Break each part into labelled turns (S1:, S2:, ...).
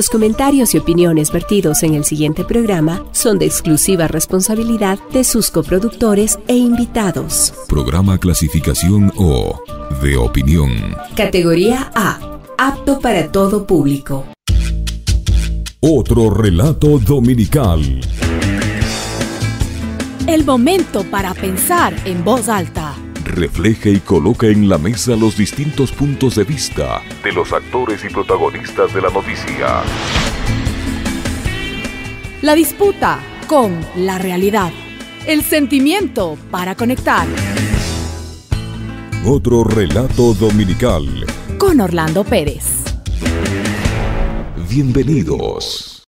S1: Los comentarios
S2: y opiniones vertidos en el siguiente programa son de exclusiva responsabilidad de sus coproductores e invitados.
S1: Programa clasificación O de opinión. Categoría A. Apto para todo público. Otro relato dominical. El momento para pensar en voz alta refleja y coloca en la mesa los distintos puntos de vista de los actores y protagonistas de la noticia. La disputa con la realidad. El sentimiento para conectar. Otro relato dominical. Con Orlando Pérez. Bienvenidos.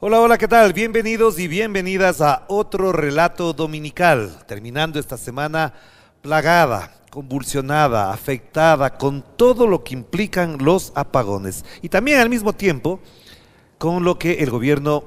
S3: Hola, hola, ¿qué tal? Bienvenidos y bienvenidas a otro relato dominical. Terminando esta semana plagada, convulsionada, afectada, con todo lo que implican los apagones. Y también al mismo tiempo con lo que el gobierno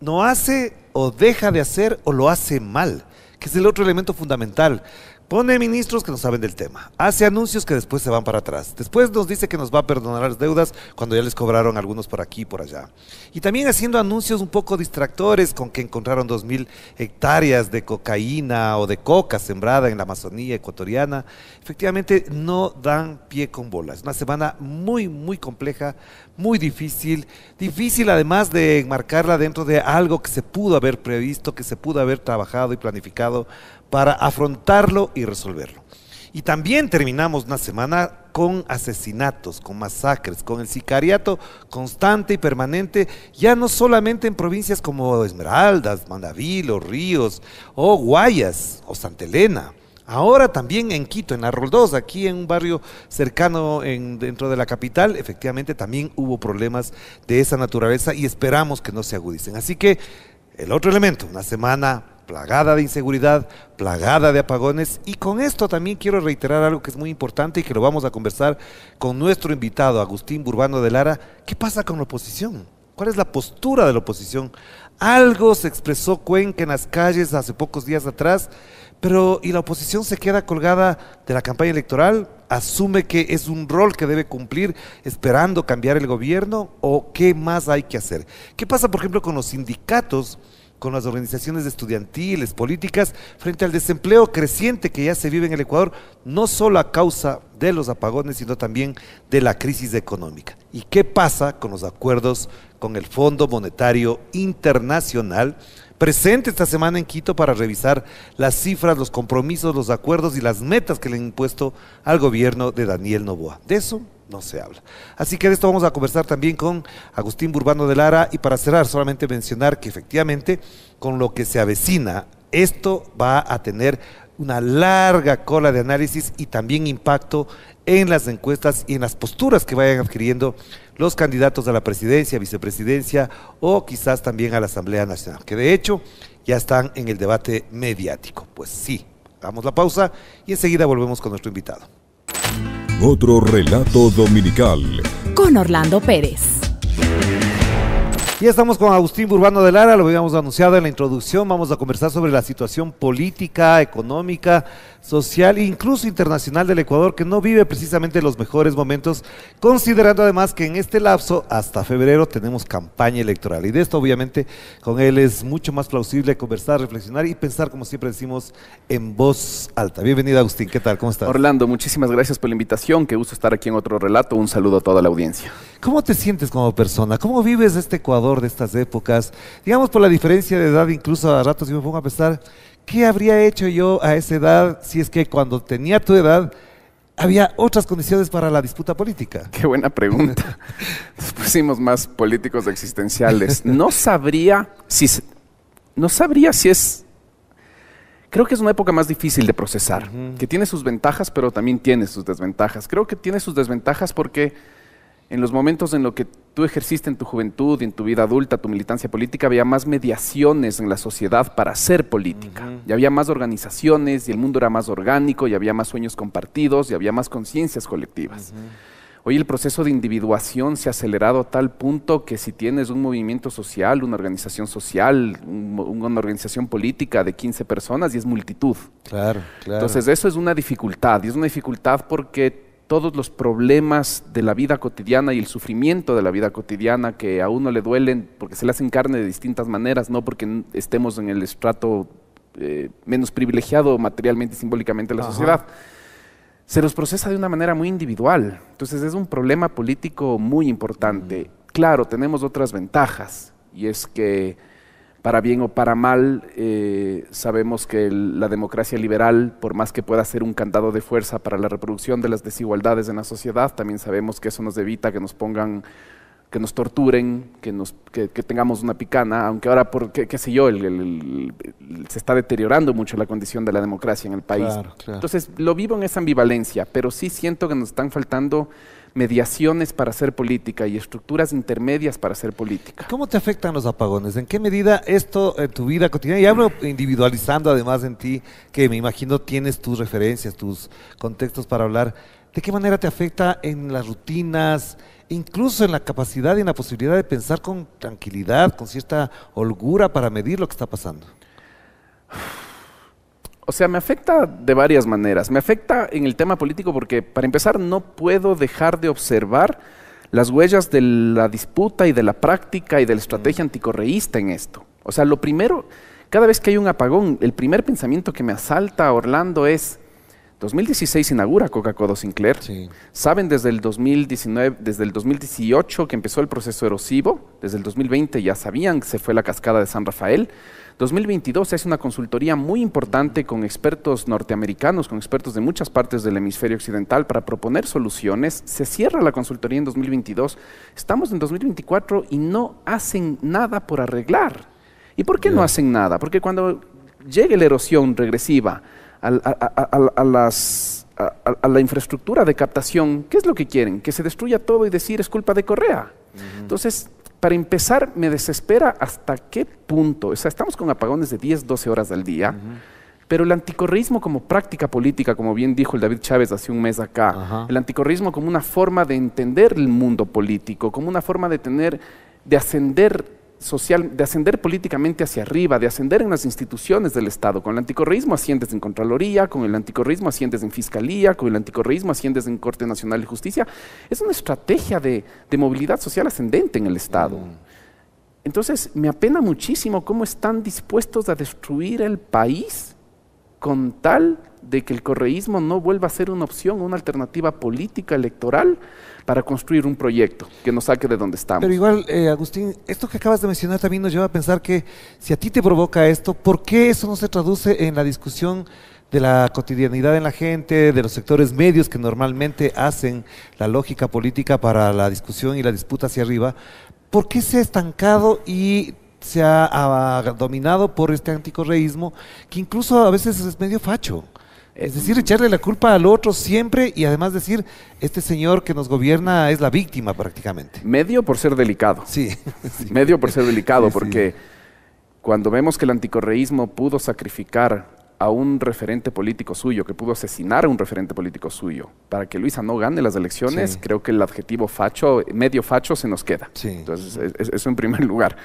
S3: no hace o deja de hacer o lo hace mal, que es el otro elemento fundamental. Pone ministros que no saben del tema. Hace anuncios que después se van para atrás. Después nos dice que nos va a perdonar las deudas cuando ya les cobraron algunos por aquí y por allá. Y también haciendo anuncios un poco distractores con que encontraron 2.000 hectáreas de cocaína o de coca sembrada en la Amazonía ecuatoriana. Efectivamente, no dan pie con bolas. Una semana muy, muy compleja, muy difícil. Difícil además de enmarcarla dentro de algo que se pudo haber previsto, que se pudo haber trabajado y planificado para afrontarlo y resolverlo. Y también terminamos una semana con asesinatos, con masacres, con el sicariato constante y permanente, ya no solamente en provincias como Esmeraldas, Mandavil Los Ríos, o Guayas, o Santa Elena. Ahora también en Quito, en 2, aquí en un barrio cercano dentro de la capital, efectivamente también hubo problemas de esa naturaleza y esperamos que no se agudicen. Así que el otro elemento, una semana plagada de inseguridad, plagada de apagones. Y con esto también quiero reiterar algo que es muy importante y que lo vamos a conversar con nuestro invitado, Agustín Burbano de Lara. ¿Qué pasa con la oposición? ¿Cuál es la postura de la oposición? Algo se expresó Cuenca en las calles hace pocos días atrás, pero ¿y la oposición se queda colgada de la campaña electoral? ¿Asume que es un rol que debe cumplir esperando cambiar el gobierno? ¿O qué más hay que hacer? ¿Qué pasa, por ejemplo, con los sindicatos? con las organizaciones estudiantiles, políticas, frente al desempleo creciente que ya se vive en el Ecuador, no solo a causa de los apagones, sino también de la crisis económica. ¿Y qué pasa con los acuerdos con el Fondo Monetario Internacional? presente esta semana en Quito para revisar las cifras, los compromisos, los acuerdos y las metas que le han impuesto al gobierno de Daniel Novoa. De eso no se habla. Así que de esto vamos a conversar también con Agustín Burbano de Lara y para cerrar solamente mencionar que efectivamente con lo que se avecina, esto va a tener una larga cola de análisis y también impacto en las encuestas y en las posturas que vayan adquiriendo los candidatos a la presidencia, vicepresidencia o quizás también a la Asamblea Nacional, que de hecho ya están en el debate mediático. Pues sí, damos la pausa y enseguida volvemos con nuestro invitado.
S1: Otro relato dominical. Con Orlando Pérez.
S3: Ya estamos con Agustín Burbano de Lara, lo habíamos anunciado en la introducción, vamos a conversar sobre la situación política, económica, social e incluso internacional del Ecuador, que no vive precisamente los mejores momentos, considerando además que en este lapso, hasta febrero, tenemos campaña electoral. Y de esto, obviamente, con él es mucho más plausible conversar, reflexionar y pensar, como siempre decimos, en voz alta. Bienvenido, Agustín. ¿Qué tal? ¿Cómo estás?
S2: Orlando, muchísimas gracias por la invitación. Qué gusto estar aquí en otro relato. Un saludo a toda la audiencia.
S3: ¿Cómo te sientes como persona? ¿Cómo vives este Ecuador de estas épocas? Digamos, por la diferencia de edad, incluso a ratos yo me pongo a pensar ¿qué habría hecho yo a esa edad si es que cuando tenía tu edad había otras condiciones para la disputa política?
S2: Qué buena pregunta. Nos pusimos más políticos existenciales. No sabría si no sabría si es Creo que es una época más difícil de procesar, que tiene sus ventajas, pero también tiene sus desventajas. Creo que tiene sus desventajas porque en los momentos en los que tú ejerciste en tu juventud y en tu vida adulta tu militancia política, había más mediaciones en la sociedad para hacer política. Y había más organizaciones y el mundo era más orgánico y había más sueños compartidos y había más conciencias colectivas. Hoy el proceso de individuación se ha acelerado a tal punto que si tienes un movimiento social, una organización social, una organización política de 15 personas y es multitud.
S3: Claro, Entonces
S2: eso es una dificultad y es una dificultad porque todos los problemas de la vida cotidiana y el sufrimiento de la vida cotidiana que a uno le duelen porque se le hacen carne de distintas maneras, no porque estemos en el estrato eh, menos privilegiado materialmente y simbólicamente de la sociedad. Se los procesa de una manera muy individual. Entonces es un problema político muy importante. Claro, tenemos otras ventajas y es que para bien o para mal, eh, sabemos que la democracia liberal, por más que pueda ser un candado de fuerza para la reproducción de las desigualdades en la sociedad, también sabemos que eso nos evita que nos pongan, que nos torturen, que, nos, tengamos una picana, aunque ahora, por qué, qué sé yo, se está deteriorando mucho la condición de la democracia en el país. Entonces, lo vivo en esa ambivalencia, pero sí siento que nos están faltando mediaciones para hacer política y estructuras intermedias para hacer política.
S3: ¿Cómo te afectan los apagones? ¿En qué medida esto en tu vida cotidiana? Y hablo individualizando además en ti, que me imagino tienes tus referencias, tus contextos para hablar. ¿De qué manera te afecta en las rutinas, incluso en la capacidad y en la posibilidad de pensar con tranquilidad, con cierta holgura para medir lo que está pasando?
S2: O sea, me afecta de varias maneras. Me afecta en el tema político porque, para empezar, no puedo dejar de observar las huellas de la disputa y de la práctica y de la estrategia mm. anticorreísta en esto. O sea, lo primero, cada vez que hay un apagón, el primer pensamiento que me asalta a Orlando es, 2016 inaugura Coca-Cola Sinclair. Sí. Saben desde el 2019, desde el 2018 que empezó el proceso erosivo, desde el 2020 ya sabían que se fue la cascada de San Rafael. 2022 hace una consultoría muy importante con expertos norteamericanos, con expertos de muchas partes del hemisferio occidental para proponer soluciones. Se cierra la consultoría en 2022. Estamos en 2024 y no hacen nada por arreglar. ¿Y por qué no hacen nada? Porque cuando llegue la erosión regresiva a, las la infraestructura de captación, ¿qué es lo que quieren? Que se destruya todo y decir es culpa de Correa. Entonces, para empezar, me desespera hasta qué punto, o sea, estamos con apagones de 10, 12 horas al día, pero el anticorrismo como práctica política, como bien dijo el David Chávez hace un mes acá, el anticorrismo como una forma de entender el mundo político, como una forma de tener, de ascender social, de ascender políticamente hacia arriba, de ascender en las instituciones del Estado. Con el anticorreísmo asciendes en Contraloría, con el anticorreísmo asciendes en Fiscalía, con el anticorreísmo asciendes en Corte Nacional de Justicia. Es una estrategia de, de movilidad social ascendente en el Estado. Mm. Entonces, me apena muchísimo cómo están dispuestos a destruir el país con tal de que el correísmo no vuelva a ser una opción, una alternativa política electoral, para construir un proyecto que nos saque de donde estamos. Pero
S3: igual, eh, Agustín, esto que acabas de mencionar también nos lleva a pensar que si a ti te provoca esto, ¿por qué eso no se traduce en la discusión? de la cotidianidad en la gente, de los sectores medios que normalmente hacen la lógica política para la discusión y la disputa hacia arriba, ¿por qué se ha estancado y se ha dominado por este anticorreísmo que incluso a veces es medio facho? Es decir, echarle la culpa al otro siempre y además decir, este señor que nos gobierna es la víctima prácticamente. Medio por ser delicado. Sí.
S2: Medio por ser delicado, porque cuando vemos que el anticorreísmo pudo sacrificar a un referente político suyo, que pudo asesinar a un referente político suyo, para que Luisa no gane las elecciones, creo que el adjetivo facho, medio facho, se nos queda. Entonces, eso en primer lugar.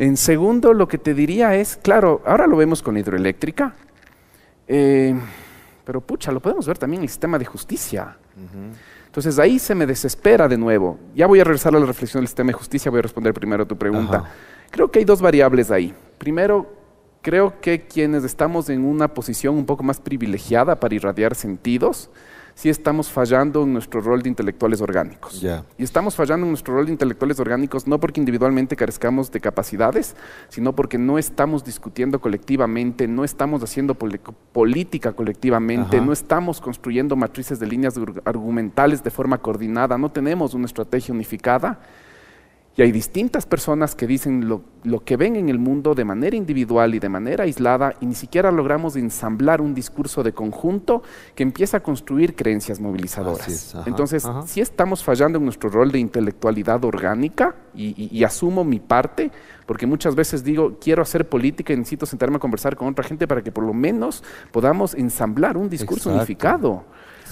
S2: En segundo, lo que te diría es, claro, ahora lo vemos con hidroeléctrica. Eh, pero pucha, lo podemos ver también en el sistema de justicia. Entonces ahí se me desespera de nuevo. Ya voy a regresar a la reflexión del sistema de justicia, voy a responder primero a tu pregunta. Creo que hay dos variables ahí. Primero, creo que quienes estamos en una posición un poco más privilegiada para irradiar sentidos, sí estamos fallando en nuestro rol de intelectuales orgánicos. Y estamos fallando en nuestro rol de intelectuales orgánicos no porque individualmente carezcamos de capacidades, sino porque no estamos discutiendo colectivamente, no estamos haciendo política colectivamente, no estamos construyendo matrices de líneas argumentales de forma coordinada, no tenemos una estrategia unificada. Y hay distintas personas que dicen lo, que ven en el mundo de manera individual y de manera aislada y ni siquiera logramos ensamblar un discurso de conjunto que empieza a construir creencias movilizadoras. Entonces, si estamos fallando en nuestro rol de intelectualidad orgánica y, asumo mi parte, porque muchas veces digo, quiero hacer política y necesito sentarme a conversar con otra gente para que por lo menos podamos ensamblar un discurso unificado.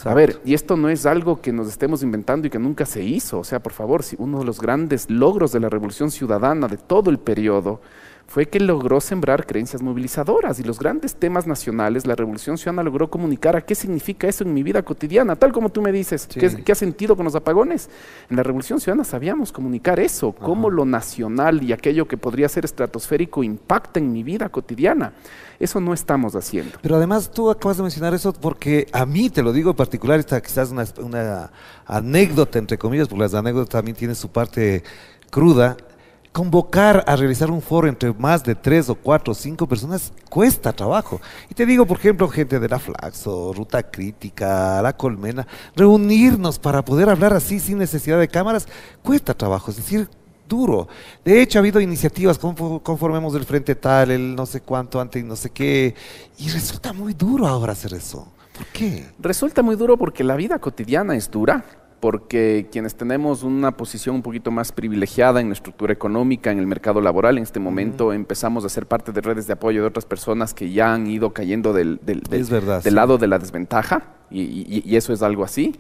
S2: A ver, y esto no es algo que nos estemos inventando y que nunca se hizo. O sea, por favor, si uno de los grandes logros de la Revolución Ciudadana de todo el periodo fue que logró sembrar creencias movilizadoras y los grandes temas nacionales, la Revolución Ciudadana logró comunicar a qué significa eso en mi vida cotidiana, tal como tú me dices, ¿qué, ha sentido con los apagones? En la Revolución Ciudadana sabíamos comunicar eso, cómo lo nacional y aquello que podría ser estratosférico impacta en mi vida cotidiana. Eso no estamos haciendo.
S3: Pero además tú acabas de mencionar eso porque a mí, te lo digo en particular, esta quizás una, una anécdota, entre comillas, porque las anécdotas también tienen su parte cruda convocar a realizar un foro entre más de tres o cuatro o cinco personas cuesta trabajo. Y te digo, por ejemplo, gente de la Flaxo, Ruta Crítica, La Colmena, reunirnos para poder hablar así sin necesidad de cámaras cuesta trabajo. Es decir, duro. De hecho, ha habido iniciativas, conformemos el Frente Tal, el no sé cuánto antes, y no sé qué, y resulta muy duro ahora hacer eso. ¿Por qué? Resulta muy duro porque la vida cotidiana es dura,
S2: porque quienes tenemos una posición un poquito más privilegiada en la estructura económica, en el mercado laboral, en este momento empezamos a ser parte de redes de apoyo de otras personas que ya han ido cayendo del, lado de la desventaja, y, eso es algo así.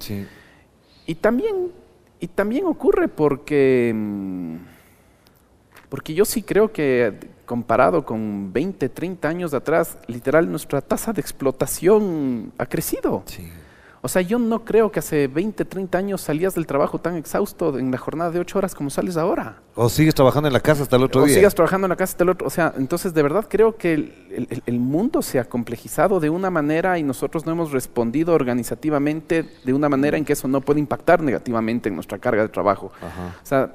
S2: Y también y también ocurre porque, mm, porque yo sí creo que comparado con 20, 30 años atrás, literal nuestra tasa de explotación ha crecido. Sí. O sea, yo no creo que hace 20, 30 años salías del trabajo tan exhausto en la jornada de 8 horas como sales ahora.
S3: O sigues trabajando en la casa hasta el otro día. O sigues
S2: trabajando en la casa hasta el otro. O sea, entonces de verdad creo que el, mundo se ha complejizado de una manera y nosotros no hemos respondido organizativamente de una manera en que eso no puede impactar negativamente en nuestra carga de trabajo. Ajá. O sea,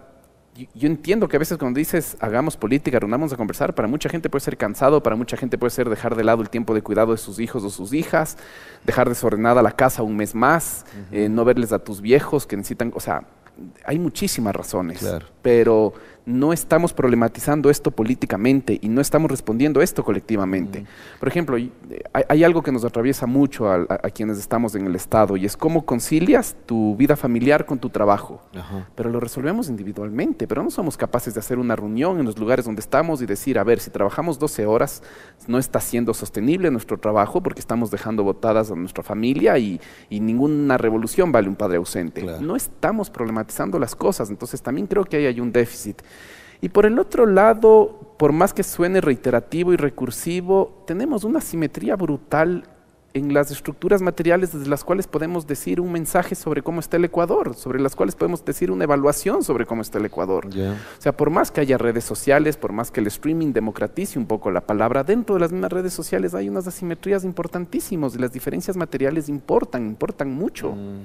S2: yo, entiendo que a veces cuando dices hagamos política, reunamos a conversar, para mucha gente puede ser cansado, para mucha gente puede ser dejar de lado el tiempo de cuidado de sus hijos o sus hijas, dejar desordenada la casa un mes más, eh, no verles a tus viejos que necesitan, o sea, hay muchísimas razones, pero no estamos problematizando esto políticamente y no estamos respondiendo esto colectivamente. Por ejemplo, eh, hay, algo que nos atraviesa mucho a, quienes estamos en el Estado y es cómo concilias tu vida familiar con tu trabajo. Pero lo resolvemos individualmente, pero no somos capaces de hacer una reunión en los lugares donde estamos y decir, a ver, si trabajamos 12 horas, no está siendo sostenible nuestro trabajo porque estamos dejando botadas a nuestra familia y, ninguna revolución vale un padre ausente. No estamos problematizando las cosas, entonces también creo que ahí hay un déficit. Y por el otro lado, por más que suene reiterativo y recursivo, tenemos una simetría brutal en las estructuras materiales desde las cuales podemos decir un mensaje sobre cómo está el Ecuador, sobre las cuales podemos decir una evaluación sobre cómo está el Ecuador. O sea, por más que haya redes sociales, por más que el streaming democratice un poco la palabra, dentro de las mismas redes sociales hay unas asimetrías importantísimas y las diferencias materiales importan, importan mucho. Mm.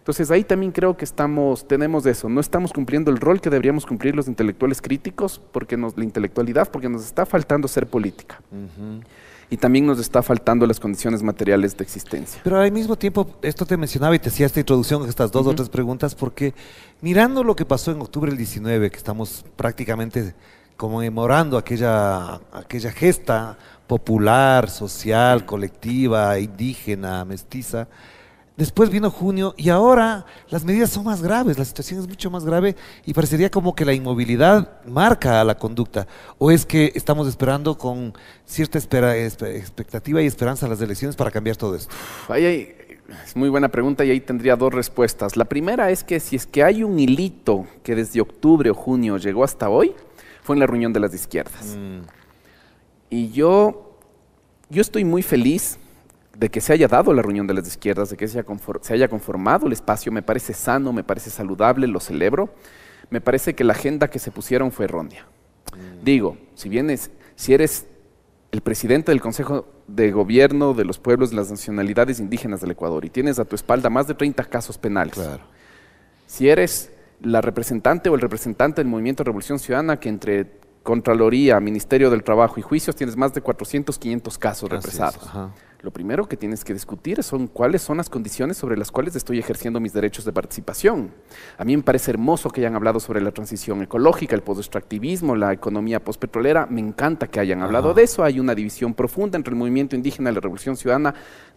S2: Entonces ahí también creo que estamos, tenemos eso, no estamos cumpliendo el rol que deberíamos cumplir los intelectuales críticos, porque nos, la intelectualidad, porque nos está faltando ser política. Y también nos está faltando las condiciones materiales de existencia.
S3: Pero al mismo tiempo, esto te mencionaba y te hacía esta introducción, estas dos o tres preguntas, porque mirando lo que pasó en octubre del 19, que estamos prácticamente conmemorando aquella, aquella gesta popular, social, colectiva, indígena, mestiza, Después vino junio y ahora las medidas son más graves, la situación es mucho más grave y parecería como que la inmovilidad marca a la conducta. ¿O es que estamos esperando con cierta expectativa y esperanza las elecciones para cambiar todo esto?
S2: es muy buena pregunta y ahí tendría dos respuestas. La primera es que si es que hay un hilito que desde octubre o junio llegó hasta hoy, fue en la reunión de las izquierdas. Mm. Y yo, yo estoy muy feliz de que se haya dado la reunión de las izquierdas, de que se haya conformado el espacio, me parece sano, me parece saludable, lo celebro. Me parece que la agenda que se pusieron fue errónea. Mm. Digo, si vienes, si eres el presidente del Consejo de Gobierno de los Pueblos de las Nacionalidades Indígenas del Ecuador y tienes a tu espalda más de 30 casos penales. Claro. Si eres la representante o el representante del Movimiento de Revolución Ciudadana que entre Contraloría, Ministerio del Trabajo y Juicios tienes más de 400, 500 casos represados lo primero que tienes que discutir son cuáles son las condiciones sobre las cuales estoy ejerciendo mis derechos de participación. A mí me parece hermoso que hayan hablado sobre la transición ecológica, el post-extractivismo, la economía post-petrolera. Me encanta que hayan hablado de eso. Hay una división profunda entre el movimiento indígena y la revolución ciudadana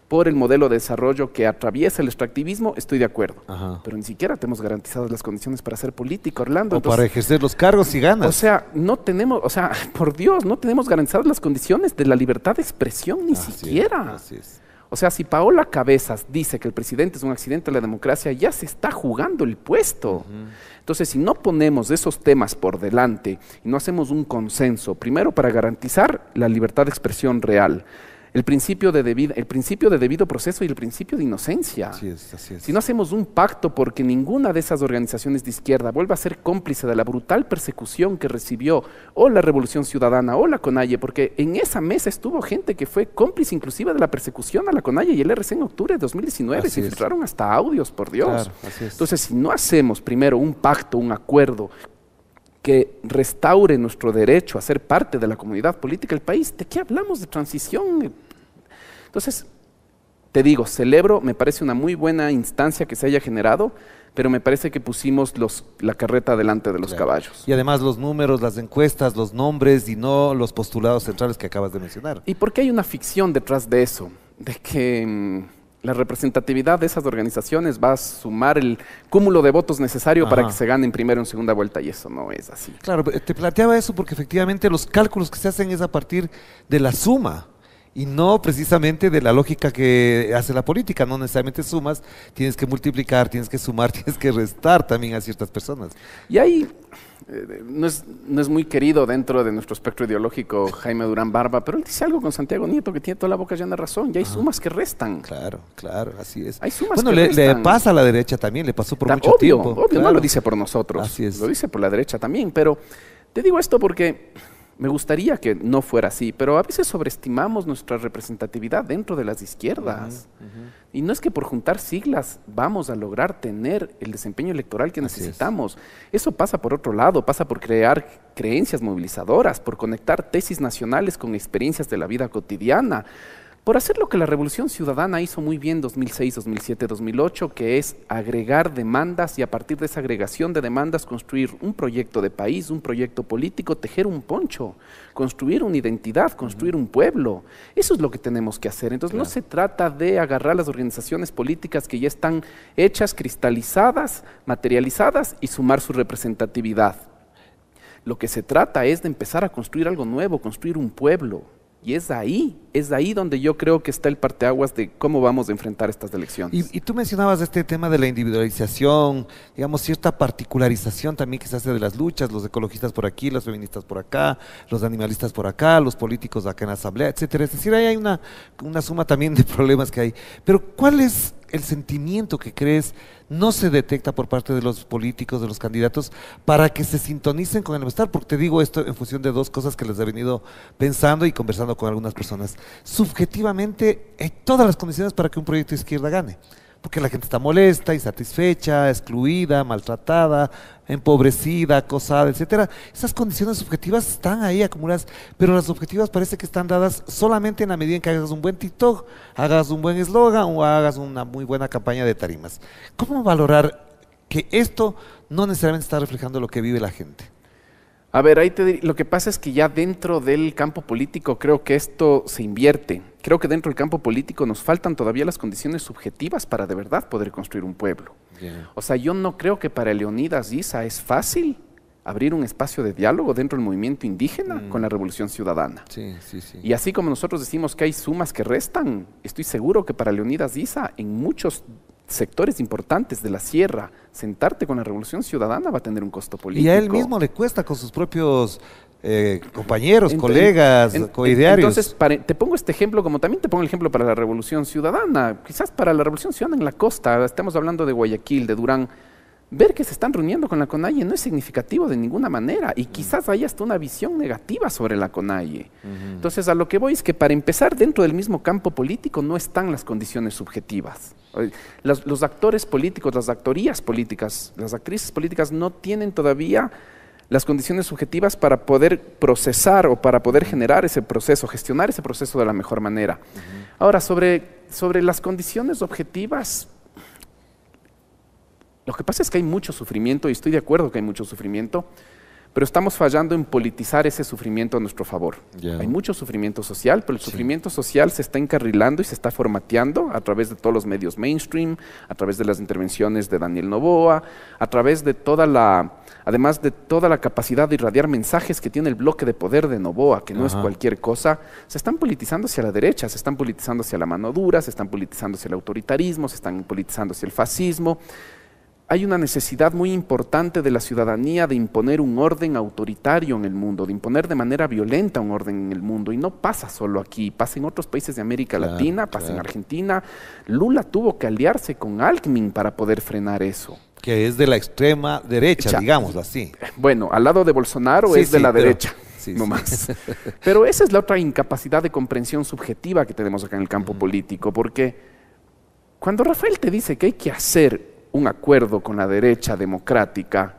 S2: por el modelo de desarrollo que atraviesa el extractivismo, estoy de acuerdo. Pero ni siquiera tenemos garantizadas las condiciones para ser político, Orlando. O para
S3: ejercer los cargos y ganas. O sea,
S2: no tenemos, o sea, por Dios, no tenemos garantizadas las condiciones de la libertad de expresión ni siquiera. O sea, si Paola Cabezas dice que el presidente es un accidente a la democracia, ya se está jugando el puesto. Entonces, si no ponemos esos temas por delante y no hacemos un consenso, primero para garantizar la libertad de expresión real, el principio de debido, el principio de debido proceso y el principio de inocencia. Así es, así es. Si no hacemos un pacto porque ninguna de esas organizaciones de izquierda vuelva a ser cómplice de la brutal persecución que recibió o la Revolución Ciudadana o la CONAIE, porque en esa mesa estuvo gente que fue cómplice inclusive de la persecución a la CONAIE y el RC en octubre de 2019, se filtraron hasta audios, por Dios. Entonces, si no hacemos primero un pacto, un acuerdo que restaure nuestro derecho a ser parte de la comunidad política del país. ¿De qué hablamos de transición? Entonces, te digo, celebro, me parece una muy buena instancia que se haya generado, pero me parece que pusimos la carreta delante de los caballos.
S3: Y además los números, las encuestas, los nombres y no los postulados centrales que acabas de mencionar. ¿Y por qué hay una ficción detrás de
S2: eso? De que mm, la representatividad de esas organizaciones va a sumar el cúmulo de votos necesario para que se gane en primera o en segunda vuelta y eso no es así.
S3: Claro, te planteaba eso porque efectivamente los cálculos que se hacen es a partir de la suma y no precisamente de la lógica que hace la política. No necesariamente sumas, tienes que multiplicar, tienes que sumar, tienes que restar también a ciertas personas.
S2: Y ahí eh, no, es, muy querido dentro de nuestro espectro ideológico Jaime Durán Barba, pero él dice algo con Santiago Nieto que tiene toda la boca llena de razón, y hay sumas que restan. Claro, claro, así es. Hay sumas bueno, que le, le, pasa
S3: a la derecha también, le
S2: pasó por mucho tiempo. Obvio, no lo dice por nosotros, así es. lo dice por la derecha también, pero te digo esto porque me gustaría que no fuera así, pero a veces sobreestimamos nuestra representatividad dentro de las izquierdas. Y no es que por juntar siglas vamos a lograr tener el desempeño electoral que necesitamos. Eso pasa por otro lado, pasa por crear creencias movilizadoras, por conectar tesis nacionales con experiencias de la vida cotidiana, por hacer lo que la Revolución Ciudadana hizo muy bien 2006, 2007, 2008, que es agregar demandas y a partir de esa agregación de demandas construir un proyecto de país, un proyecto político, tejer un poncho, construir una identidad, construir un pueblo. Eso es lo que tenemos que hacer. Entonces no se trata de agarrar las organizaciones políticas que ya están hechas, cristalizadas, materializadas y sumar su representatividad. Lo que se trata es de empezar a construir algo nuevo, construir un pueblo. Y es ahí, es ahí donde yo creo que está el parteaguas de cómo vamos a enfrentar estas elecciones.
S3: Y, tú mencionabas este tema de la individualización, digamos, cierta particularización también que se hace de las luchas, los ecologistas por aquí, los feministas por acá, los animalistas por acá, los políticos acá en la asamblea, etcétera. Es decir, ahí hay una, una suma también de problemas que hay. Pero ¿cuál es el sentimiento que crees no se detecta por parte de los políticos, de los candidatos, para que se sintonicen con el bienestar? Porque te digo esto en función de dos cosas que les he venido pensando y conversando con algunas personas. Subjetivamente hay todas las condiciones para que un proyecto de izquierda gane porque la gente está molesta, insatisfecha, excluida, maltratada, empobrecida, acosada, etcétera. Esas condiciones subjetivas están ahí acumuladas, pero las objetivas parece que están dadas solamente en la medida en que hagas un buen TikTok, hagas un buen eslogan o hagas una muy buena campaña de tarimas. ¿Cómo valorar que esto no necesariamente está reflejando lo que vive la gente? A ver, ahí
S2: lo que pasa es que ya dentro del campo político creo que esto se invierte. Creo que dentro del campo político nos faltan todavía las condiciones subjetivas para de verdad poder construir un pueblo. O sea, yo no creo que para Leonidas Giza es fácil abrir un espacio de diálogo dentro del movimiento indígena mm. con la revolución ciudadana. Y así como nosotros decimos que hay sumas que restan, estoy seguro que para Leonidas isa en muchos sectores importantes de la sierra, sentarte con la revolución ciudadana va a tener un costo político. Y a él mismo
S3: le cuesta con sus
S2: propios eh, compañeros, colegas, coidearios. Entonces, te pongo este ejemplo, como también te pongo el ejemplo para la revolución ciudadana, quizás para la revolución ciudadana en la costa, estamos hablando de Guayaquil, de Durán ver que se están reuniendo con la CONAIE no es significativo de ninguna manera y mm. quizás haya hasta una visión negativa sobre la CONAIE. Entonces, a lo que voy es que para empezar, dentro del mismo campo político no están las condiciones subjetivas. Los, actores políticos, las actorías políticas, las actrices políticas no tienen todavía las condiciones subjetivas para poder procesar o para poder generar ese proceso, gestionar ese proceso de la mejor manera. Ahora, sobre, sobre las condiciones objetivas, lo que pasa es que hay mucho sufrimiento, y estoy de acuerdo que hay mucho sufrimiento, pero estamos fallando en politizar ese sufrimiento a nuestro favor. Hay mucho sufrimiento social, pero el sufrimiento social se está encarrilando y se está formateando a través de todos los medios mainstream, a través de las intervenciones de Daniel Novoa, a través de toda la, además de toda la capacidad de irradiar mensajes que tiene el bloque de poder de Novoa, que no es cualquier cosa, se están politizando hacia la derecha, se están politizando hacia la mano dura, se están politizando hacia el autoritarismo, se están politizando hacia el fascismo hay una necesidad muy importante de la ciudadanía de imponer un orden autoritario en el mundo, de imponer de manera violenta un orden en el mundo. Y no pasa solo aquí, pasa en otros países de América Latina, pasa en Argentina. Lula tuvo que aliarse con Alckmin para poder frenar eso. Que es de la extrema derecha, así. Bueno, al lado de Bolsonaro es de la derecha. no más. Pero esa es la otra incapacidad de comprensión subjetiva que tenemos acá en el campo político, porque cuando Rafael te dice que hay que hacer un acuerdo con la derecha democrática,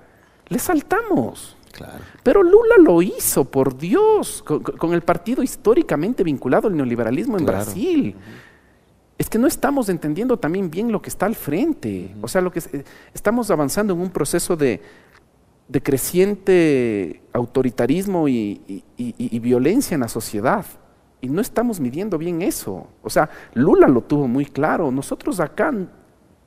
S2: le saltamos. Claro. Pero Lula lo hizo, por Dios, con, el partido históricamente vinculado al neoliberalismo en Brasil. Es que no estamos entendiendo también bien lo que está al frente. O sea, lo que eh, estamos avanzando en un proceso de, creciente autoritarismo y, y, violencia en la sociedad. Y no estamos midiendo bien eso. O sea, Lula lo tuvo muy claro. Nosotros acá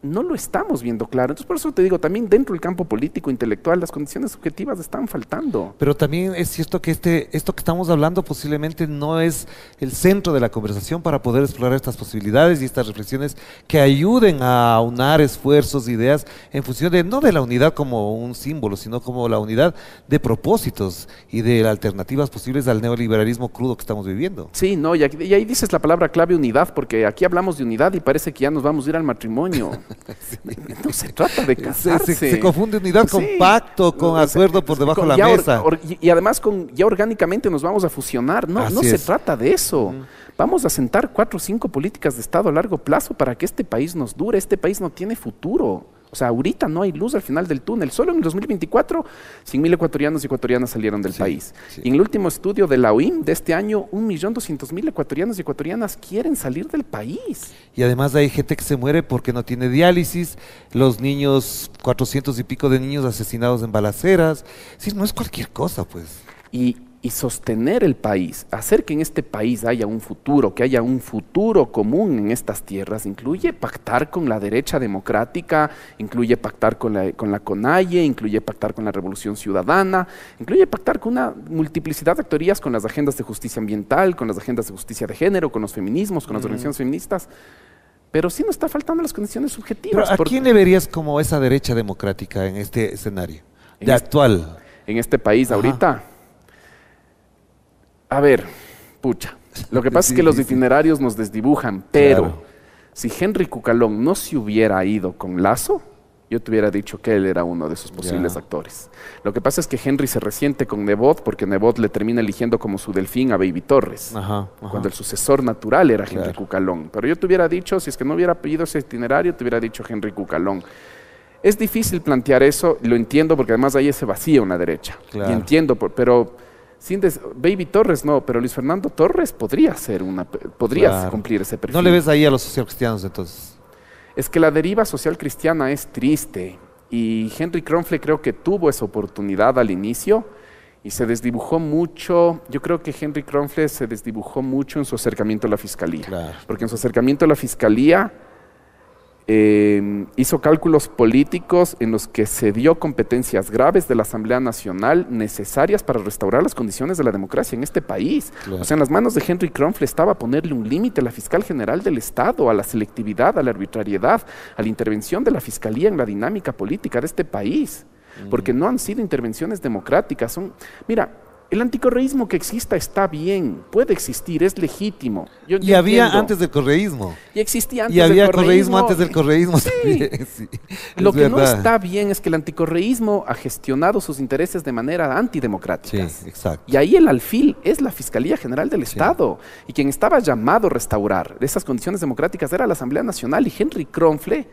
S2: no lo estamos viendo claro. Entonces, por eso te digo, también dentro del campo político, intelectual, las condiciones subjetivas están faltando.
S3: Pero también es cierto que este, esto que estamos hablando posiblemente no es el centro de la conversación para poder explorar estas posibilidades y estas reflexiones que ayuden a aunar esfuerzos, ideas, en función de, no de la unidad como un símbolo, sino como la unidad de propósitos y de alternativas posibles al neoliberalismo crudo que estamos viviendo.
S2: Sí, no, y ahí dices la palabra clave unidad, porque aquí hablamos de unidad y parece que ya nos vamos a ir al matrimonio. No se trata de casarse. Se, confunde unidad con pacto,
S3: con acuerdo por
S2: debajo de la mesa. y además ya orgánicamente nos vamos a fusionar. No, no se trata de eso. Mm. Vamos a sentar cuatro o cinco políticas de Estado a largo plazo para que este país nos dure. Este país no tiene futuro. O sea, ahorita no hay luz al final del túnel. Solo en 2024, mil ecuatorianos y ecuatorianas salieron del país. Y en el último estudio de la OIM de este año, 1.200.000 ecuatorianos y ecuatorianas quieren salir del país.
S3: Y además hay gente que se muere porque no tiene diálisis, los niños, 400 y pico de niños asesinados en balaceras. Sí, no es cualquier cosa, pues. Y
S2: y sostener el país, hacer que en este país haya un futuro, que haya un futuro común en estas tierras, incluye pactar con la derecha democrática, incluye pactar con la, con CONAIE, incluye pactar con la Revolución Ciudadana, incluye pactar con una multiplicidad de actorías, con las agendas de justicia ambiental, con las agendas de justicia de género, con los feminismos, con las organizaciones feministas. Pero sí nos está faltando las condiciones subjetivas. ¿A quién le verías
S3: como esa derecha democrática en este escenario? de actual. En este país ahorita a ver, pucha, lo que pasa es que los itinerarios
S2: nos desdibujan, pero si Henry Cucalón no se hubiera ido con Lazo, yo te hubiera dicho que él era uno de sus posibles actores. Lo que pasa es que Henry se resiente con Nebot porque Nebot le termina eligiendo como su delfín a Baby Torres,
S3: cuando
S2: el sucesor natural era Henry Cucalón. Pero yo te hubiera dicho, si es que no hubiera pedido ese itinerario, te hubiera dicho Henry Cucalón. Es difícil plantear eso, lo entiendo porque además ahí se vacía una derecha. Y entiendo, pero Baby Torres no, pero Luis Fernando Torres podría ser una, podría cumplir ese perfil. No le ves
S3: ahí a los socialcristianos entonces.
S2: Es que la deriva social cristiana es triste y Henry cronfle creo que tuvo esa oportunidad al inicio y se desdibujó mucho. Yo creo que Henry Cromfle se desdibujó mucho en su acercamiento a la fiscalía, porque en su acercamiento a la fiscalía Em, hizo cálculos políticos en los que se dio competencias graves de la Asamblea Nacional necesarias para restaurar las condiciones de la democracia en este país. O sea, en las manos de Henry Kronfle estaba ponerle un límite a la fiscal general del Estado, a la selectividad, a la arbitrariedad, a la intervención de la fiscalía en la dinámica política de este país. Mm. Porque no han sido intervenciones democráticas. Son, mira, el anticorreísmo que exista está bien, puede existir, es legítimo. y había antes
S3: del correísmo. Y existía antes y había del correísmo. antes del correísmo. Sí. Lo que no está
S2: bien es que el anticorreísmo ha gestionado sus intereses de manera antidemocrática. exacto. Y ahí el alfil es la Fiscalía General del Estado. Y quien estaba llamado a restaurar esas condiciones democráticas era la Asamblea Nacional y Henry Kronfle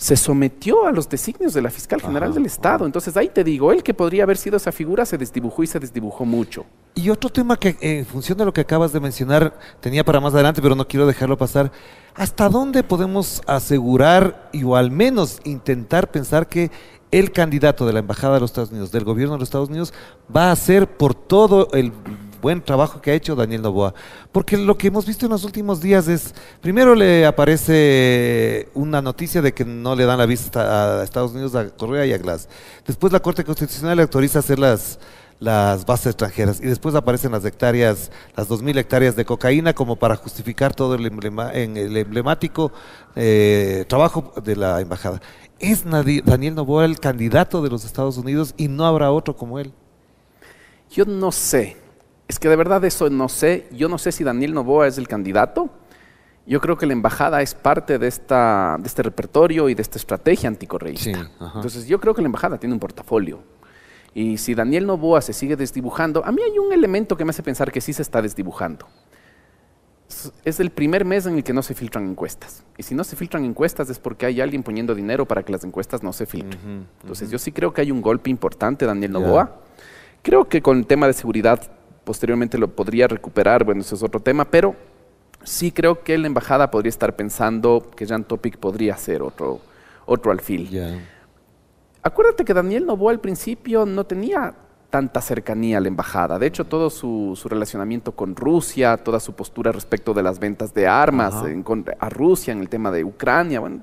S2: se sometió a los designios de la fiscal general del Estado. Entonces ahí te digo, él que podría haber sido esa figura se desdibujó y se desdibujó mucho.
S3: Y otro tema que eh, en función de lo que acabas de mencionar, tenía para más adelante, pero no quiero dejarlo pasar, ¿hasta dónde podemos asegurar o al menos intentar pensar que el candidato de la Embajada de los Estados Unidos, del gobierno de los Estados Unidos, va a ser por todo el buen trabajo que ha hecho Daniel Novoa. Porque lo que hemos visto en los últimos días es, primero le aparece una noticia de que no le dan la vista a Estados Unidos, a Correa y a Glass. Después la Corte Constitucional le autoriza hacer las, las bases extranjeras y después aparecen las hectáreas, las 2.000 hectáreas de cocaína como para justificar todo el, en el emblemático eh, trabajo de la embajada. Es Daniel Novoa el candidato de los Estados Unidos y no habrá otro como él. Yo no
S2: sé, es que de verdad eso no sé. Yo no sé si Daniel Novoa es el candidato. Yo creo que la embajada es parte de, esta, de este repertorio y de esta estrategia anticorreísta. Entonces yo creo que la embajada tiene un portafolio. Y si Daniel Novoa se sigue desdibujando, a mí hay un elemento que me hace pensar que sí se está desdibujando. Es el primer mes en el que no se filtran encuestas. Y si no se filtran encuestas es porque hay alguien poniendo dinero para que las encuestas no se filtren. Entonces yo sí creo que hay un golpe importante, Daniel Novoa. Creo que con el tema de seguridad posteriormente lo podría recuperar, bueno, eso es otro tema, pero sí creo que la embajada podría estar pensando que Jan Topic podría ser otro, otro alfil. Acuérdate que Daniel Novoa al principio no tenía tanta cercanía a la embajada. De hecho, todo su, relacionamiento con Rusia, toda su postura respecto de las ventas de armas a Rusia en el tema de Ucrania, bueno,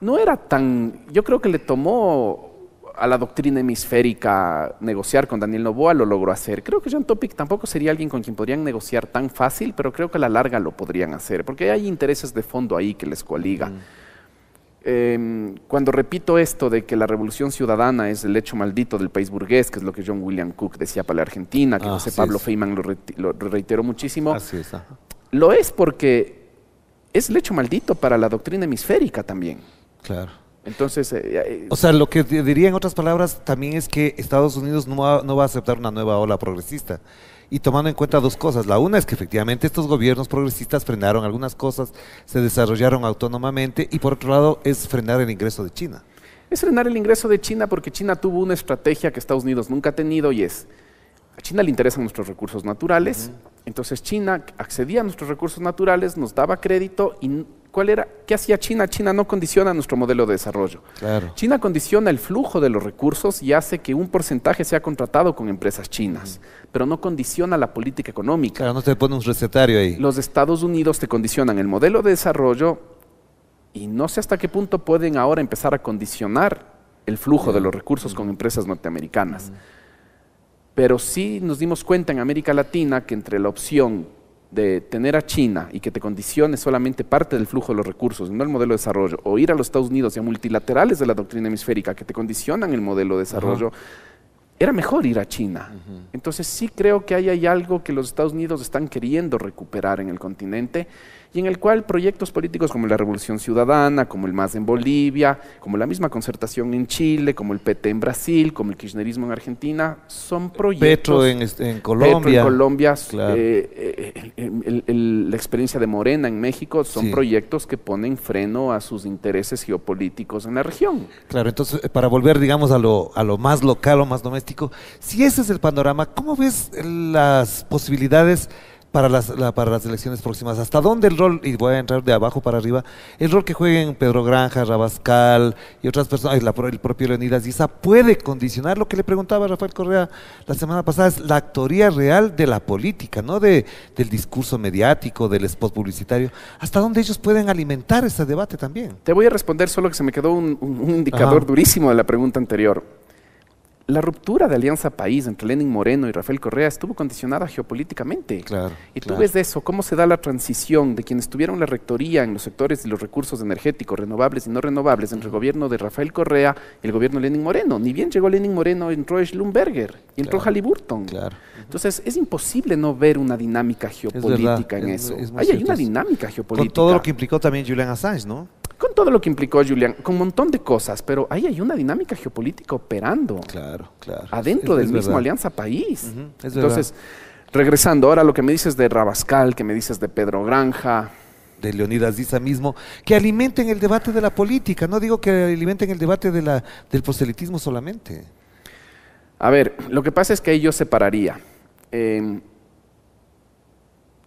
S2: no era tan... Yo creo que le tomó a la doctrina hemisférica negociar con Daniel Novoa, lo logró hacer. Creo que John Topic tampoco sería alguien con quien podrían negociar tan fácil, pero creo que a la larga lo podrían hacer, porque hay intereses de fondo ahí que les coaliga. Em, cuando repito esto de que la revolución ciudadana es el hecho maldito del país burgués, que es lo que John William Cook decía para la Argentina, que no José ah, Pablo Feynman lo, reiteró muchísimo, lo es porque es el hecho maldito para la doctrina hemisférica también. Claro. Entonces... Eh, eh,
S3: o sea, lo que diría en otras palabras también es que Estados Unidos no va, a aceptar una nueva ola progresista y tomando en cuenta dos cosas. La una es que efectivamente estos gobiernos progresistas frenaron algunas cosas, se desarrollaron autónomamente y por otro lado es frenar el ingreso de China.
S2: Es frenar el ingreso de China porque China tuvo una estrategia que Estados Unidos nunca ha tenido y es, a China le interesan nuestros recursos naturales, entonces China accedía a nuestros recursos naturales, nos daba crédito y ¿Cuál era? ¿Qué hacía China? China no condiciona nuestro modelo de desarrollo. China condiciona el flujo de los recursos y hace que un porcentaje sea contratado con empresas chinas, pero no condiciona la política económica. Claro, no te pone un recetario ahí. Los Estados Unidos te condicionan el modelo de desarrollo y no sé hasta qué punto pueden ahora empezar a condicionar el flujo de los recursos con empresas norteamericanas. Pero sí nos dimos cuenta en América Latina que entre la opción de tener a China y que te condicione solamente parte del flujo de los recursos, no el modelo de desarrollo, o ir a los Estados Unidos y a multilaterales de la doctrina hemisférica que te condicionan el modelo de desarrollo, era mejor ir a China. Entonces sí creo que ahí hay algo que los Estados Unidos están queriendo recuperar en el continente y en el cual proyectos políticos como la Revolución Ciudadana, como el MAS en Bolivia, como la misma concertación en Chile, como el PT en Brasil, como el kirchnerismo en Argentina, son
S3: proyectos... Este, Petro en, Colombia. en Colombia,
S2: eh, eh, la experiencia de Morena en México, son proyectos que ponen freno a sus intereses geopolíticos en la región.
S3: Claro, entonces, eh, para volver, digamos, a lo, a lo más local o más doméstico, si ese es el panorama, ¿cómo ves las posibilidades? para las, la, para las elecciones próximas. ¿Hasta dónde el rol, y voy a entrar de abajo para arriba, el rol que jueguen Pedro Granja, Rabascal y otras personas, el propio Leonidas Díaz, puede condicionar lo que le preguntaba Rafael Correa la semana pasada, es la actoría real de la política, no de, del discurso mediático, del spot publicitario. ¿Hasta dónde ellos pueden alimentar ese debate también?
S2: Te voy a responder solo que se me quedó un, indicador durísimo de la pregunta anterior la ruptura de Alianza País entre Lenin Moreno y Rafael Correa estuvo condicionada geopolíticamente. Claro, y tú ves de eso, cómo se da la transición de quienes tuvieron la rectoría en los sectores de los recursos energéticos, renovables y no renovables, entre el gobierno de Rafael Correa y el gobierno de Lenin Moreno. Ni bien llegó Lenin Moreno, entró Schlumberger y entró claro, Entonces, es imposible no ver una dinámica geopolítica en eso. hay una dinámica geopolítica. Con todo lo
S3: que implicó también Julian Assange, ¿no?
S2: con todo lo que implicó Julián, con un montón de cosas, pero ahí hay una dinámica geopolítica operando. Claro, claro. Adentro del mismo Alianza País. Entonces, regresando ahora a lo que me dices de Rabascal, que me dices de Pedro Granja.
S3: De Leonidas Diza mismo, que alimenten el debate de la política. No digo que alimenten el debate del proselitismo solamente. A ver, lo que pasa es que ahí yo separaría.
S2: Eh,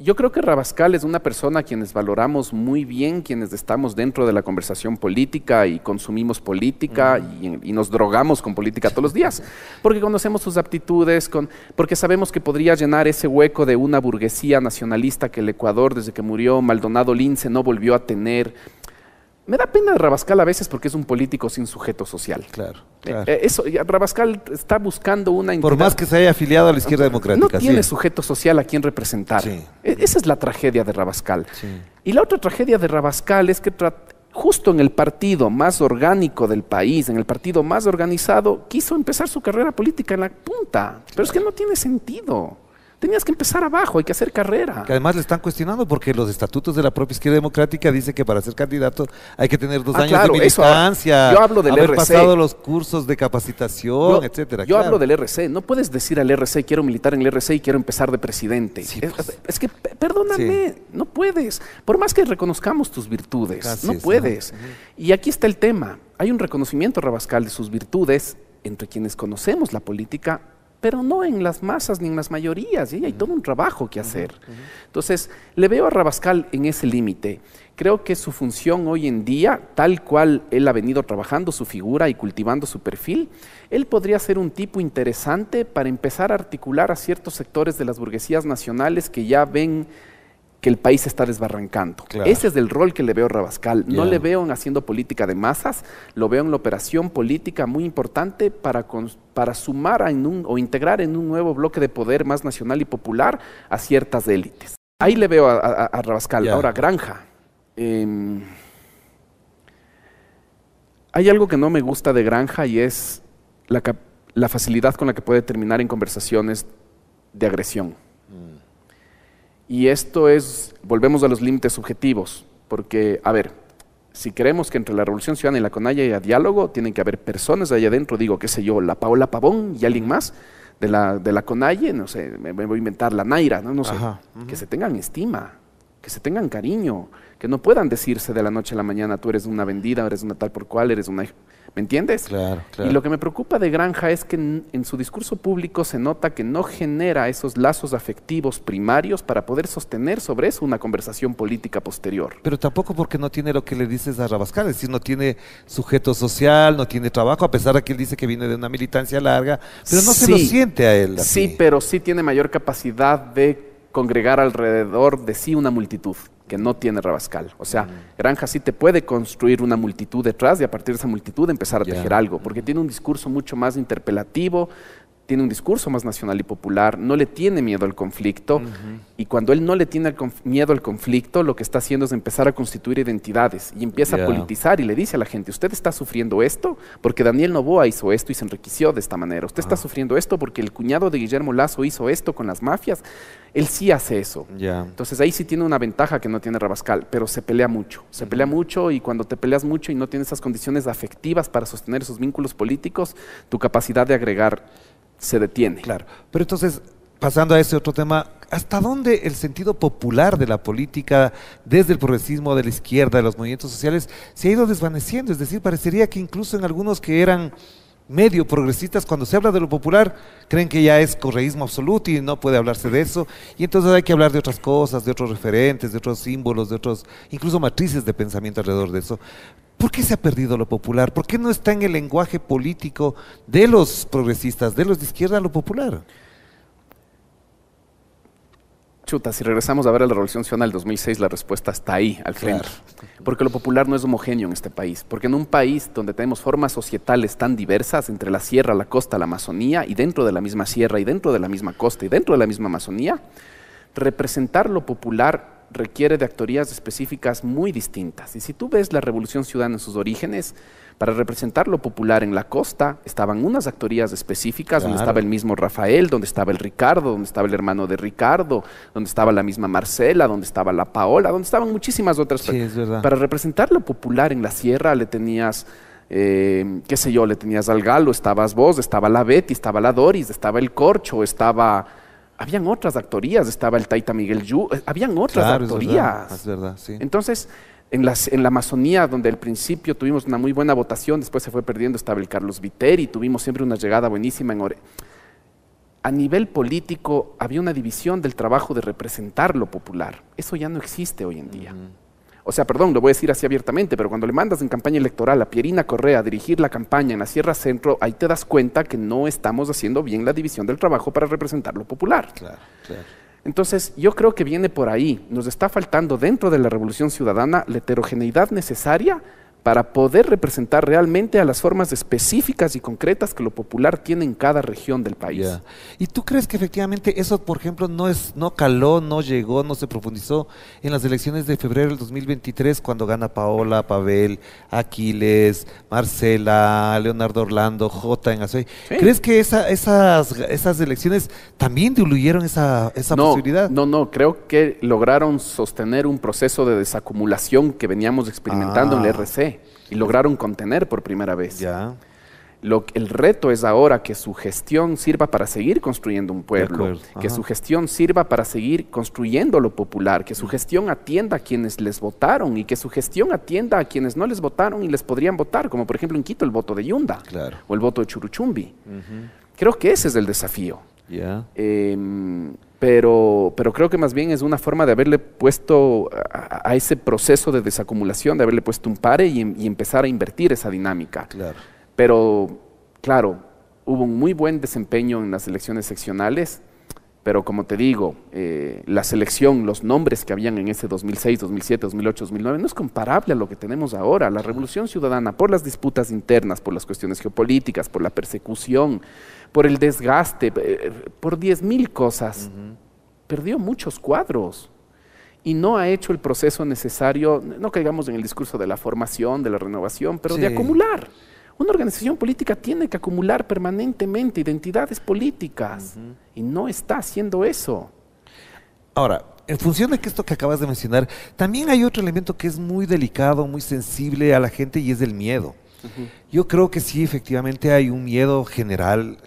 S2: yo creo que Rabascal es una persona a quienes valoramos muy bien, quienes estamos dentro de la conversación política y consumimos política y, nos drogamos con política todos los días, porque conocemos sus aptitudes, con, porque sabemos que podría llenar ese hueco de una burguesía nacionalista que el Ecuador, desde que murió Maldonado Lince, no volvió a tener me da pena Rabascal a veces porque es un político sin sujeto social. Claro. Eh, eh, eso, Rabascal está buscando una. Por más que se haya afiliado a la izquierda democrática. No tiene sujeto social a quien representar. E, esa es la tragedia de Rabascal. Y la otra tragedia de Rabascal es que justo en el partido más orgánico del país, en el partido más organizado, quiso empezar su carrera política en la punta. Pero es que no tiene sentido. Tenías que empezar
S3: abajo, hay que hacer carrera. Que además le están cuestionando porque los estatutos de la propia izquierda democrática dicen que para ser candidato hay que tener dos ah, años de militancia, yo hablo del haber pasado los cursos de capacitación, yo, etcétera. Yo hablo
S2: del RC, no puedes decir al RC quiero militar en el RC y quiero empezar de presidente. Pues. es, que perdóname, no puedes. Por más que reconozcamos tus virtudes, no puedes. Y aquí está el tema. Hay un reconocimiento Rabascal de sus virtudes entre quienes conocemos la política pero no en las masas ni en las mayorías, y hay todo un trabajo que hacer. Entonces, le veo a Rabascal en ese límite. Creo que su función hoy en día, tal cual él ha venido trabajando su figura y cultivando su perfil, él podría ser un tipo interesante para empezar a articular a ciertos sectores de las burguesías nacionales que ya ven que el país está desbarrancando. Ese es el rol que le veo a Rabascal. No le veo haciendo política de masas, lo veo en la operación política muy importante para, sumar o integrar en un nuevo bloque de poder más nacional y popular a ciertas élites. Ahí le veo a, Rabascal. Ahora, Granja. Em, hay algo que no me gusta de Granja y es la, la facilidad con la que puede terminar en conversaciones de agresión. Y esto es, volvemos a los límites subjetivos, porque, a ver, si queremos que entre la Revolución Ciudadana y la Conalle haya diálogo, tienen que haber personas allá adentro, digo, qué sé yo, la Paola Pavón y alguien más de la, de la no sé, me, voy a inventar la Naira, no, no sé, que se tengan estima, que se tengan cariño, que no puedan decirse de la noche a la mañana, tú eres una vendida, eres una tal por cual, eres una... ¿Me entiendes?
S3: Claro, claro. Y lo
S2: que me preocupa de Granja es que en, su discurso público se nota que no genera esos lazos afectivos primarios para poder sostener sobre eso una conversación política posterior.
S3: Pero tampoco porque no tiene lo que le dices a Rabascal, es decir, no tiene sujeto social, no tiene trabajo, a pesar de que él dice que viene de una militancia larga, pero no se lo siente a él. Sí,
S2: pero sí tiene mayor capacidad de congregar alrededor de sí una multitud que no tiene Rabascal. O sea, mm. Granja sí te puede construir una multitud detrás y a partir de esa multitud empezar a tejer algo, porque tiene un discurso mucho más interpelativo, tiene un discurso más nacional y popular, no le tiene miedo al conflicto. Y cuando él no le tiene miedo al conflicto, lo que está haciendo es empezar a constituir identidades y empieza a politizar y le dice a la gente, usted está sufriendo esto porque Daniel Novoa hizo esto y se enriqueció de esta manera. Usted está ah. sufriendo esto porque el cuñado de Guillermo Lazo hizo esto con las mafias. Él sí hace eso.
S3: Entonces
S2: ahí sí tiene una ventaja que no tiene Rabascal, pero se pelea mucho. Se pelea mucho y cuando te peleas mucho y no tienes esas condiciones afectivas para sostener esos vínculos políticos, tu capacidad de agregar se detiene. Claro.
S3: Pero entonces, pasando a ese otro tema, ¿hasta dónde el sentido popular de la política, desde el progresismo, de la izquierda, de los movimientos sociales, se ha ido desvaneciendo? Es decir, parecería que incluso en algunos que eran medio progresistas, cuando se habla de lo popular, creen que ya es correísmo absoluto y no puede hablarse de eso. Y entonces hay que hablar de otras cosas, de otros referentes, de otros símbolos, de otros, incluso matrices de pensamiento alrededor de eso. ¿Por qué se ha perdido lo popular? ¿Por qué no está en el lenguaje político de los progresistas, de los de izquierda, lo popular?
S2: Chuta, si regresamos a ver a la Revolución Ciudadana del 2006, la respuesta está ahí, al frente. Porque lo popular no es homogéneo en este país. Porque en un país donde tenemos formas societales tan diversas, entre la sierra, la costa, la Amazonía, y dentro de la misma sierra, y dentro de la misma costa, y dentro de la misma Amazonía, representar lo popular requiere de actorías específicas muy distintas. Y si tú ves la Revolución Ciudadana en sus orígenes, para representar lo popular en la costa estaban unas actorías específicas, donde estaba el mismo Rafael, donde estaba el Ricardo, donde estaba el hermano de Ricardo, donde estaba la misma Marcela, donde estaba la Paola, donde estaban muchísimas otras. Para representar lo popular en la sierra le tenías... Eh, qué sé yo, le tenías al Galo, estabas vos, estaba la Betty, estaba la Doris, estaba el Corcho, estaba habían otras actorías, estaba el Taita Miguel Yu, eh, habían otras actorías. Entonces, en, la Amazonía, donde al principio tuvimos una muy buena votación, después se fue perdiendo, estaba el Carlos Viteri, tuvimos siempre una llegada buenísima en Ore. A nivel político había una división del trabajo de representar lo popular. Eso ya no existe hoy en día o sea, perdón, lo voy a decir así abiertamente, pero cuando le mandas en campaña electoral a Pierina Correa a dirigir la campaña en la Sierra Centro, ahí te das cuenta que no estamos haciendo bien la división del trabajo para representar lo popular.
S3: Claro, claro.
S2: Entonces, yo creo que viene por ahí. Nos está faltando dentro de la Revolución Ciudadana la heterogeneidad necesaria para poder representar realmente a las formas específicas y concretas que lo popular tiene en cada región del país.
S3: ¿Y tú crees que efectivamente eso, por ejemplo, no es no caló, no llegó, no se profundizó en las elecciones de febrero del 2023 cuando gana Paola, Pavel, Aquiles, Marcela, Leonardo Orlando, J en Azuay? ¿Crees que esa, esas, esas elecciones también diluyeron esa, esa posibilidad?
S2: No, no, creo que lograron sostener un proceso de desacumulación que veníamos experimentando en el ah. RC y lograron contener por primera vez. el reto es ahora que su gestión sirva para seguir construyendo un pueblo, que su gestión sirva para seguir construyendo lo popular, que su mm. gestión atienda a quienes les votaron y que su gestión atienda a quienes no les votaron y les podrían votar, como por ejemplo en Quito el voto de Yunda o el voto de Churuchumbi. Creo que ese es el desafío. Em, pero, creo que más bien es una forma de haberle puesto a, ese proceso de desacumulación, de haberle puesto un pare y, em, empezar a invertir esa dinámica. Pero, claro, hubo un muy buen desempeño en las elecciones seccionales, pero como te digo, eh, la selección, los nombres que habían en ese 2006, 2007, 2008, 2009, no es comparable a lo que tenemos ahora. La revolución ciudadana, por las disputas internas, por las cuestiones geopolíticas, por la persecución, por el desgaste, eh, por diez mil cosas, perdió muchos cuadros y no ha hecho el proceso necesario, no caigamos en el discurso de la formación, de la renovación, pero de acumular. Una organización política tiene que acumular permanentemente identidades políticas y no está haciendo
S3: eso. Ahora, en función de que esto que acabas de mencionar, también hay otro elemento que es muy delicado, muy sensible a la gente y es el miedo. Yo creo que sí, efectivamente hay un miedo general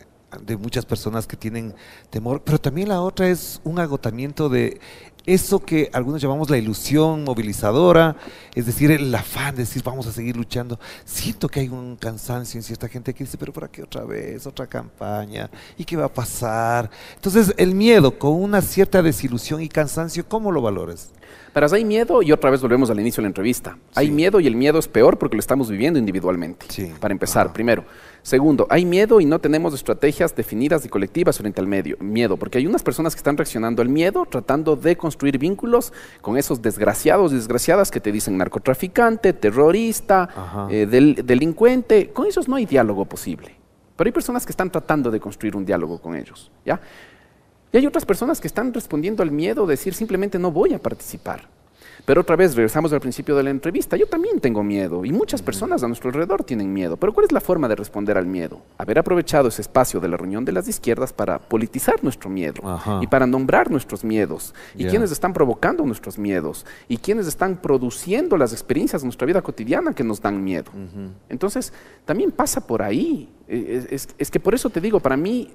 S3: de muchas personas que tienen temor, pero también la otra es un agotamiento de eso que algunos llamamos la ilusión movilizadora, es decir, el afán de decir vamos a seguir luchando. Siento que hay un cansancio en cierta gente que dice, pero ¿para qué otra vez? ¿Otra campaña? ¿Y qué va a pasar? Entonces, el miedo con una cierta desilusión y cansancio, ¿cómo lo valores? Pero hay miedo y otra vez volvemos al
S2: inicio de la entrevista. Hay miedo y el miedo es peor porque lo estamos viviendo individualmente. Para empezar, primero. Segundo, hay miedo y no tenemos estrategias definidas y colectivas frente al medio, miedo, porque hay unas personas que están reaccionando al miedo tratando de construir vínculos con esos desgraciados y desgraciadas que te dicen narcotraficante, terrorista, eh, delincuente. Con esos no hay diálogo posible. Pero hay personas que están tratando de construir un diálogo con ellos, ¿ya? Y hay otras personas que están respondiendo al miedo, decir simplemente no voy a participar. Pero otra vez regresamos al principio de la entrevista. Yo también tengo miedo y muchas personas a nuestro alrededor tienen miedo. Pero ¿cuál es la forma de responder al miedo? Haber aprovechado ese espacio de la reunión de las izquierdas para politizar nuestro miedo y para nombrar nuestros miedos y quienes están provocando nuestros miedos y quienes están produciendo las experiencias de nuestra vida cotidiana que nos dan miedo. Entonces, también pasa por ahí. E, e, es que por eso te digo, para mí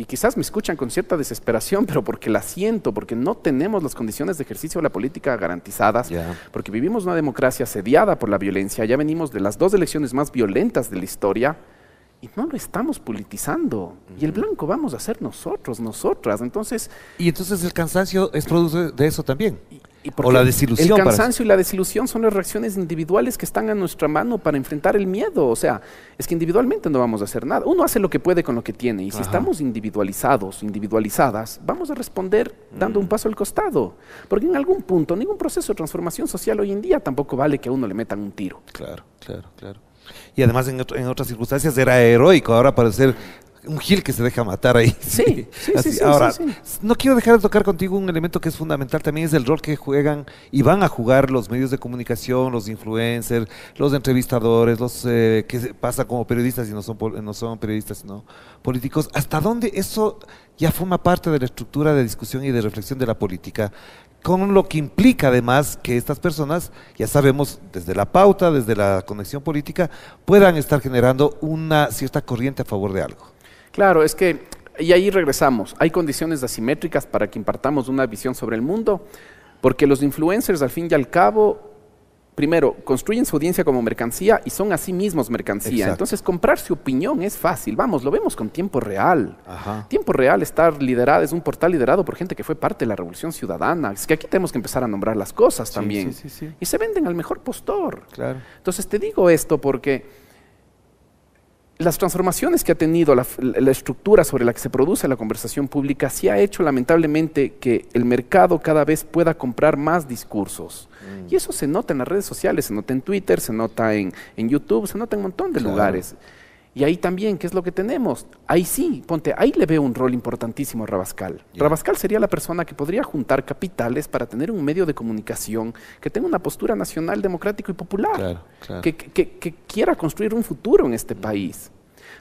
S2: y quizás me escuchan con cierta desesperación, pero porque la siento, porque no tenemos las condiciones de ejercicio de la política garantizadas, porque vivimos una democracia asediada por la violencia, ya venimos de las dos elecciones más violentas de la historia y no lo estamos politizando. Y el blanco vamos a ser nosotros, nosotras. Entonces. Y entonces el cansancio es producto de eso también o la desilusión. El cansancio y la desilusión son las reacciones individuales que están a nuestra mano para enfrentar el miedo. O sea, es que individualmente no vamos a hacer nada. Uno hace lo que puede con lo que tiene. Y si estamos individualizados, individualizadas, vamos a responder dando un mm. paso al costado. Porque en algún punto, ningún proceso de transformación social hoy en día tampoco vale que a uno le metan un tiro.
S3: Claro, claro, claro. Y además en, otras circunstancias era heroico. Ahora parecer un Gil que se deja matar ahí. Sí, sí, sí, Ahora, no quiero dejar de tocar contigo un elemento que es fundamental también, es el rol que juegan y van a jugar los medios de comunicación, los influencers, los entrevistadores, los eh, que pasan como periodistas y no son, no son periodistas, sino políticos. ¿Hasta dónde eso ya forma parte de la estructura de discusión y de reflexión de la política? con lo que implica además que estas personas, ya sabemos, desde la pauta, desde la conexión política, puedan estar generando una cierta corriente a favor de algo.
S2: Claro, es que, y ahí regresamos, hay condiciones asimétricas para que impartamos una visión sobre el mundo, porque los influencers al fin y al cabo primero, construyen su audiencia como mercancía y son a sí mismos mercancía. Entonces, comprar su opinión es fácil. Vamos, lo vemos con tiempo real. Tiempo real estar liderado, es un portal liderado por gente que fue parte de la Revolución Ciudadana. Es que aquí tenemos que empezar a nombrar las cosas también. Sí, sí, y se venden al mejor postor. Claro. Entonces, te digo esto porque las transformaciones que ha tenido la, estructura sobre la que se produce la conversación pública sí ha hecho lamentablemente que el mercado cada vez pueda comprar más discursos. Mm. Y eso se nota en las redes sociales, se nota en Twitter, se nota en, YouTube, se nota en un montón de lugares. Y ahí también, ¿qué es lo que tenemos? Ahí sí, ponte, ahí le veo un rol importantísimo a Rabascal. Rabascal sería la persona que podría juntar capitales para tener un medio de comunicación que tenga una postura nacional, democrático y popular, Que, que, quiera construir un futuro en este país.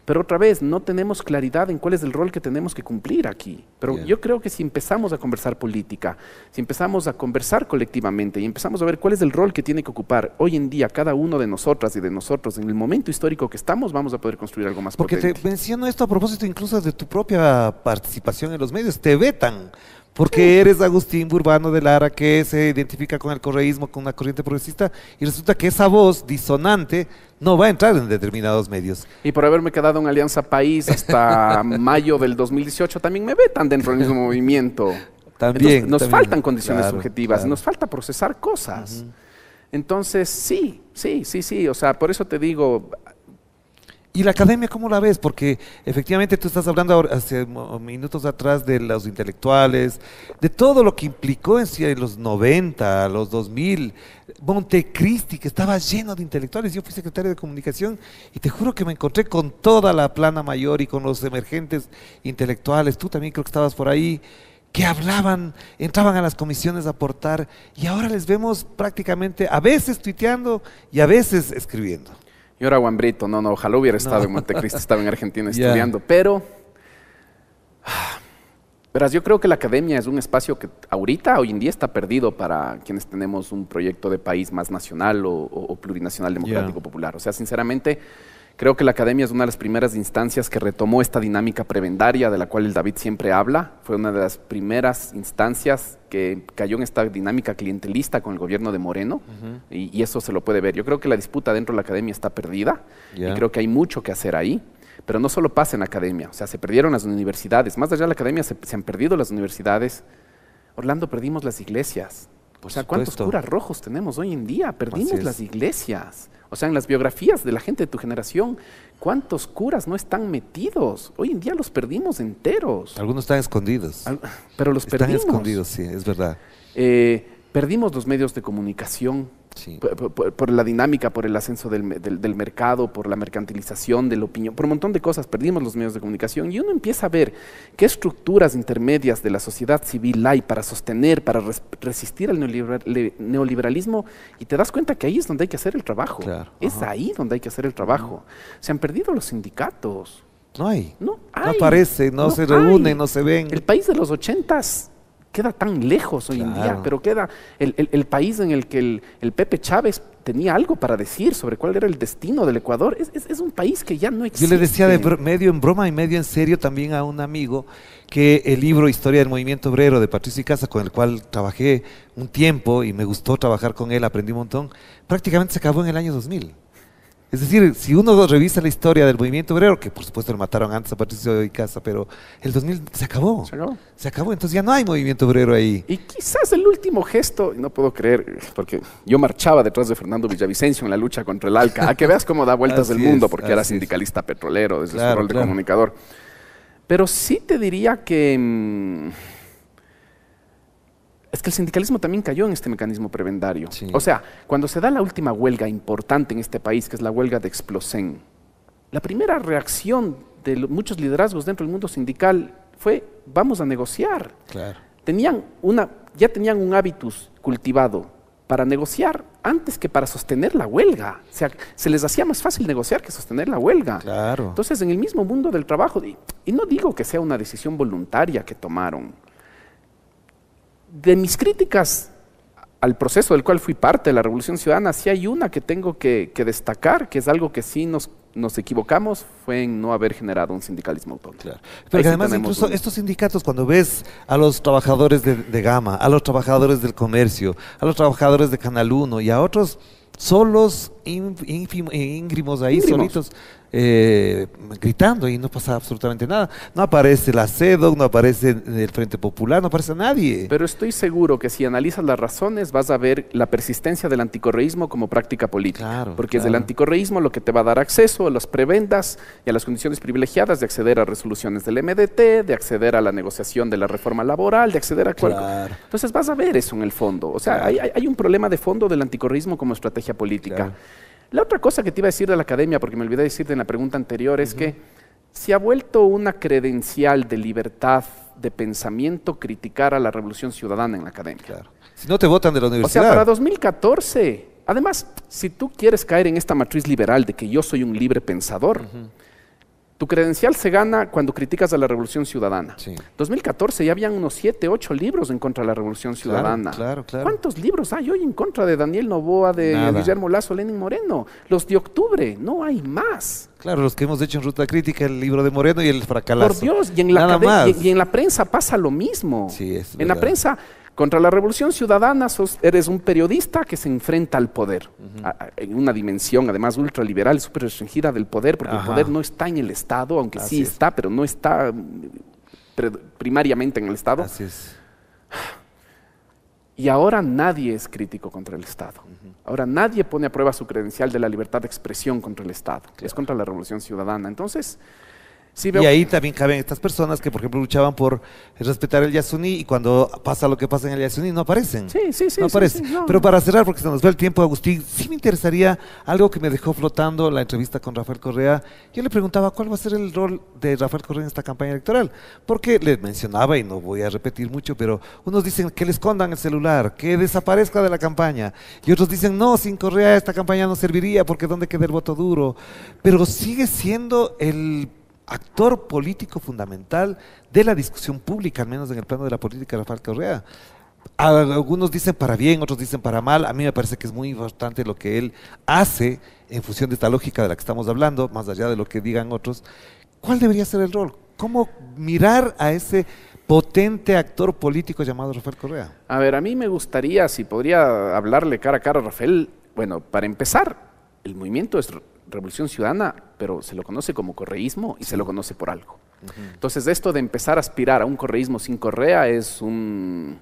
S2: Pero otra vez, no tenemos claridad en cuál es el rol que tenemos que cumplir aquí. Pero yo creo que si empezamos a conversar política, si empezamos a conversar colectivamente y empezamos a ver cuál es el rol que tiene que ocupar hoy en día cada uno de nosotras y de nosotros en el momento histórico que estamos, vamos a poder construir algo más Porque te
S3: menciono esto a propósito incluso de tu propia participación en los medios. Te vetan porque eres Agustín Burbano de Lara, que se identifica con el correísmo, con una corriente progresista, y resulta que esa voz disonante no va a entrar en determinados medios.
S2: Y por haberme quedado en Alianza País hasta mayo del 2018, también me ve tan dentro del mismo movimiento. También. nos faltan condiciones objetivas, subjetivas, nos falta procesar cosas. Entonces, sí, sí, sí, sí. O sea, por eso te digo,
S3: ¿Y la academia cómo la ves? Porque efectivamente tú estás hablando hace minutos atrás de los intelectuales, de todo lo que implicó en los 90, los 2000, Montecristi, que estaba lleno de intelectuales. Yo fui secretario de comunicación y te juro que me encontré con toda la plana mayor y con los emergentes intelectuales. Tú también creo que estabas por ahí que hablaban, entraban a las comisiones a aportar y ahora les vemos prácticamente a veces tuiteando
S2: y a veces escribiendo. Yo era Brito, no, no, ojalá hubiera estado en Montecristo, estaba en Argentina estudiando, pero... verás, yo creo que la academia es un espacio que ahorita, hoy en día, está perdido para quienes tenemos un proyecto de país más nacional o, plurinacional democrático popular. O sea, sinceramente Creo que la academia es una de las primeras instancias que retomó esta dinámica prebendaria de la cual el David siempre habla. Fue una de las primeras instancias que cayó en esta dinámica clientelista con el gobierno de Moreno y, eso se lo puede ver. Yo creo que la disputa dentro de la academia está perdida y creo que hay mucho que hacer ahí. Pero no solo pasa en la academia, o sea, se perdieron las universidades. Más allá de la academia se, han perdido las universidades. Orlando, perdimos las iglesias. o sea, ¿cuántos curas rojos tenemos hoy en día? Perdimos las iglesias. O sea, en las biografías de la gente de tu generación, ¿cuántos curas no están metidos? Hoy en día los perdimos enteros.
S3: Algunos están escondidos. pero los perdimos. Están escondidos, sí, es verdad.
S2: Eh, perdimos los medios de comunicación, por, la dinámica, por el ascenso del, del, mercado, por la mercantilización de la opinión, por un montón de cosas, perdimos los medios de comunicación y uno empieza a ver qué estructuras intermedias de la sociedad civil hay para sostener, para resistir al neoliberalismo y te das cuenta que ahí es donde hay que hacer el trabajo. es ahí donde hay que hacer el trabajo. Se han perdido los sindicatos. No hay. No, aparece, no se reúnen, no se ven. El país de los ochentas queda tan lejos hoy en día, pero queda el, país en el que el, Pepe Chávez tenía algo para decir sobre cuál era el destino del Ecuador. Es, un país que ya no existe. Yo le decía de
S3: medio en broma y medio en serio también a un amigo que el libro Historia del Movimiento Obrero de Patricio Casa, con el cual trabajé un tiempo y me gustó trabajar con él, aprendí un montón, prácticamente se acabó en el año 2000. Es decir, si uno revisa la historia del movimiento obrero, que por supuesto lo mataron antes a Patricio de Casa, pero el 2000 se acabó. Se acabó. Se acabó, entonces ya no hay movimiento obrero ahí. Y quizás el último gesto, no
S2: puedo creer, porque yo marchaba detrás de Fernando Villavicencio en la lucha contra el ALCA, a que veas cómo da vueltas del mundo, porque era sindicalista petrolero desde su rol de comunicador. Pero sí te diría que... Mm, es que el sindicalismo también cayó en este mecanismo prebendario. O sea, cuando se da la última huelga importante en este país, que es la huelga de Explosén, la primera reacción de muchos liderazgos dentro del mundo sindical fue vamos a negociar. ya tenían un hábitus cultivado para negociar antes que para sostener la huelga. O sea, se les hacía más fácil negociar que sostener la huelga. Entonces, en el mismo mundo del trabajo, y no digo que sea una decisión voluntaria que tomaron, de mis críticas al proceso del cual fui parte, de la Revolución Ciudadana, sí hay una que tengo que, destacar, que es algo que sí nos, nos, equivocamos, fue en no haber generado un sindicalismo autónomo. Pero además incluso estos
S3: sindicatos, cuando ves a los trabajadores de, de, Gama, a los trabajadores del comercio, a los trabajadores de Canal 1 y a otros solos, ínfimos ahí, solitos, eh, gritando y no pasa absolutamente nada. No aparece la CEDOC, no aparece el Frente Popular, no aparece nadie. Pero estoy seguro que si analizas las razones vas a ver la persistencia del
S2: anticorreísmo como práctica política. porque es el anticorreísmo lo que te va a dar acceso a las prebendas y a las condiciones privilegiadas de acceder a resoluciones del MDT, de acceder a la negociación de la reforma laboral, de acceder a... cualquier. Entonces vas a ver eso en el fondo. O sea, hay, hay, un problema de fondo del anticorreísmo como estrategia política. La otra cosa que te iba a decir de la academia, porque me olvidé decirte en la pregunta anterior, es que se ha vuelto una credencial de libertad de pensamiento criticar a la revolución ciudadana en la academia.
S3: Si no te votan de la universidad. O sea, para
S2: 2014. Además, si tú quieres caer en esta matriz liberal de que yo soy un libre pensador, tu credencial se gana cuando criticas a la Revolución Ciudadana. Sí. 2014 ya habían unos 7, 8 libros en contra de la Revolución Ciudadana. Claro, claro, ¿Cuántos libros hay hoy en contra de Daniel Novoa, de Guillermo Lazo, Lenin Moreno? Los de octubre, no hay más.
S3: Claro, los que hemos hecho en Ruta Crítica, el libro de Moreno y el fracalazo. Por Dios, y en la, la
S2: prensa pasa lo mismo. Sí, es en la prensa contra la revolución ciudadana eres un periodista que se enfrenta al poder, en una dimensión además ultraliberal, súper restringida del poder, porque el poder no está en el Estado, aunque sí está, pero no está mm, primariamente en el Estado. Así es. Y ahora nadie es crítico contra el Estado. Ahora nadie pone a prueba su credencial de la libertad de expresión contra el Estado, es contra la revolución ciudadana. Entonces,
S3: y ahí también caben estas personas que, por ejemplo, luchaban por respetar el Yasuní y cuando pasa lo que pasa en el Yasuní no aparecen. Sí, sí, sí. Pero para cerrar, porque se nos ve el tiempo, Agustín, sí me interesaría algo que me dejó flotando la entrevista con Rafael Correa. Yo le preguntaba cuál va a ser el rol de Rafael Correa en esta campaña electoral, porque les mencionaba, y no voy a repetir mucho, pero unos dicen que le escondan el celular, que desaparezca de la campaña, y otros dicen, no, sin Correa esta campaña no serviría porque ¿dónde queda el voto duro? Pero sigue siendo el actor político fundamental de la discusión pública, al menos en el plano de la política de Rafael Correa. Algunos dicen para bien, otros dicen para mal. A mí me parece que es muy importante lo que él hace en función de esta lógica de la que estamos hablando, más allá de lo que digan otros. ¿Cuál debería ser el rol? ¿Cómo mirar a ese potente actor político llamado Rafael Correa?
S2: A ver, a mí me gustaría, si podría hablarle cara a cara a Rafael, bueno, para empezar, el movimiento es Revolución Ciudadana, pero se lo conoce como correísmo y se lo conoce por algo. Entonces, esto de empezar a aspirar a un correísmo sin correa es un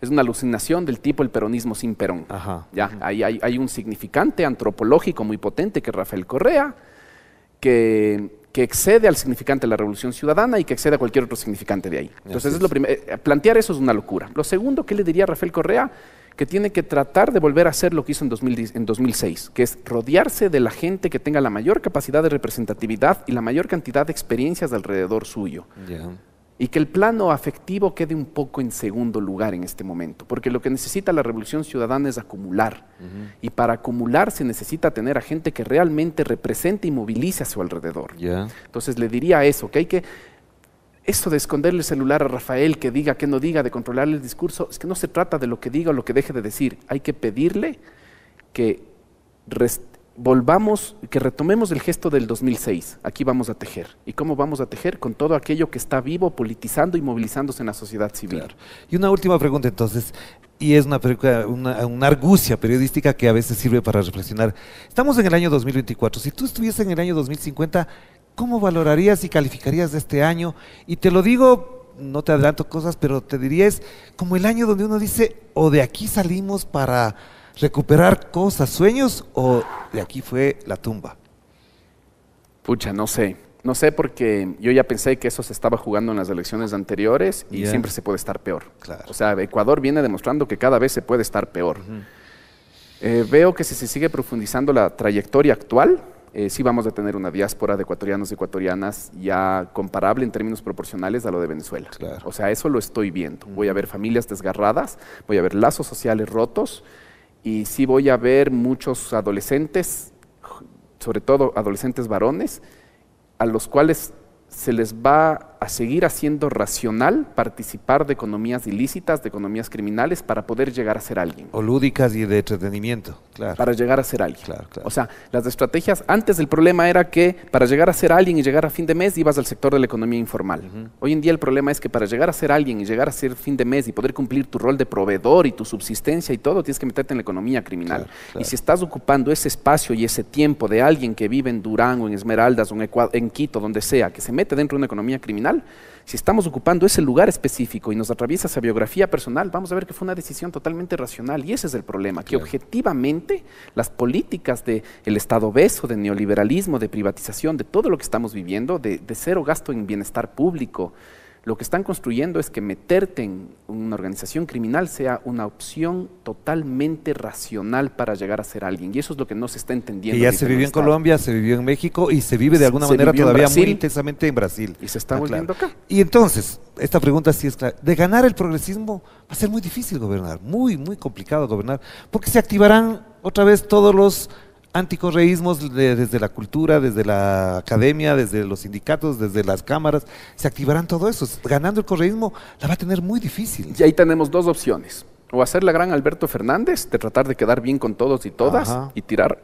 S2: es una alucinación del tipo el peronismo sin Perón. ¿ya? Hay, hay, un significante antropológico muy potente que es Rafael Correa, que, que, excede al significante de la Revolución Ciudadana y que excede a cualquier otro significante de ahí. Entonces, es lo primero. Eh, plantear eso es una locura. Lo segundo, ¿qué le diría Rafael Correa? que tiene que tratar de volver a hacer lo que hizo en, 2006, que es rodearse de la gente que tenga la mayor capacidad de representatividad y la mayor cantidad de experiencias alrededor suyo. Y que el plano afectivo quede un poco en segundo lugar en este momento, porque lo que necesita la revolución ciudadana es acumular. Y para acumular se necesita tener a gente que realmente represente y movilice a su alrededor. Entonces le diría eso, que hay que esto de esconderle el celular a Rafael, que diga, que no diga, de controlarle el discurso, es que no se trata de lo que diga o lo que deje de decir. Hay que pedirle que volvamos, que retomemos el gesto del 2006. Aquí vamos a tejer. ¿Y cómo vamos a tejer? Con todo aquello que está vivo, politizando y movilizándose en la sociedad civil.
S3: Y una última pregunta entonces, y es una, una, argucia periodística que a veces sirve para reflexionar. Estamos en el año 2024. Si tú estuviese en el año 2050, ¿cómo valorarías y calificarías de este año? Y te lo digo, no te adelanto cosas, pero te diría es como el año donde uno dice, o de aquí salimos para recuperar cosas, sueños, o de aquí fue la tumba. Pucha, no sé.
S2: No sé porque yo ya pensé que eso se estaba jugando en las elecciones anteriores y siempre se puede estar peor. Claro. O sea, Ecuador viene demostrando que cada vez se puede estar peor. Eh, veo que si se sigue profundizando la trayectoria actual, eh, sí vamos a tener una diáspora de ecuatorianos y ecuatorianas ya comparable en términos proporcionales a lo de Venezuela. O sea, eso lo estoy viendo. Voy a ver familias desgarradas, voy a ver lazos sociales rotos y sí voy a ver muchos adolescentes, sobre todo adolescentes varones, a los cuales se les va a seguir haciendo racional participar de economías ilícitas, de economías criminales, para poder llegar a ser alguien.
S3: O lúdicas y de entretenimiento, claro.
S2: Para llegar a ser alguien. Claro, O sea, las estrategias, antes el problema era que para llegar a ser alguien y llegar a fin de mes ibas al sector de la economía informal. Hoy en día el problema es que para llegar a ser alguien y llegar a ser fin de mes y poder cumplir tu rol de proveedor y tu subsistencia y todo, tienes que meterte en la economía criminal. Y si estás ocupando ese espacio y ese tiempo de alguien que vive en Durango, en Esmeraldas en, en Quito, donde sea, que se mete dentro de una economía criminal, si estamos ocupando ese lugar específico y nos atraviesa esa biografía personal, vamos a ver que fue una decisión totalmente racional y ese es el problema, que objetivamente las políticas del el Estado beso, de neoliberalismo, de privatización, de todo lo que estamos viviendo, de cero gasto en bienestar público, lo que están construyendo es que meterte en una organización criminal sea una opción totalmente racional para llegar a ser alguien. Y eso es lo que no se está entendiendo. Y ya se vivió en Colombia,
S3: se vivió en México y se vive de alguna manera todavía muy intensamente en Brasil. Y se está ah, volviendo acá. Y entonces, esta pregunta sí es clara. De ganar el progresismo va a ser muy difícil gobernar, muy, muy complicado gobernar, porque se activarán otra vez todos los anticorreísmos desde la cultura, desde la academia, desde los sindicatos, desde las cámaras, se activarán todo eso. Ganando el correísmo la va a tener muy
S2: difícil. Y ahí tenemos dos opciones. O hacer la gran Alberto Fernández, de tratar de quedar bien con todos y todas y tirar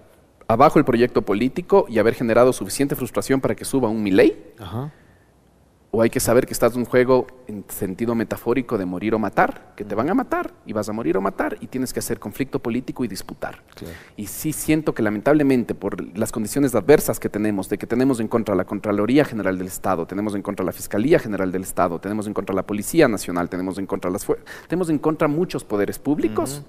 S2: abajo el proyecto político y haber generado suficiente frustración para que suba un Milei. Ajá o hay que saber que estás en un juego en sentido metafórico de morir o matar, que te van a matar y vas a morir o matar y tienes que hacer conflicto político y disputar. Y sí siento que lamentablemente por las condiciones adversas que tenemos, de que tenemos en contra la Contraloría General del Estado, tenemos en contra la Fiscalía General del Estado, tenemos en contra la Policía Nacional, tenemos en contra las tenemos en contra muchos poderes públicos,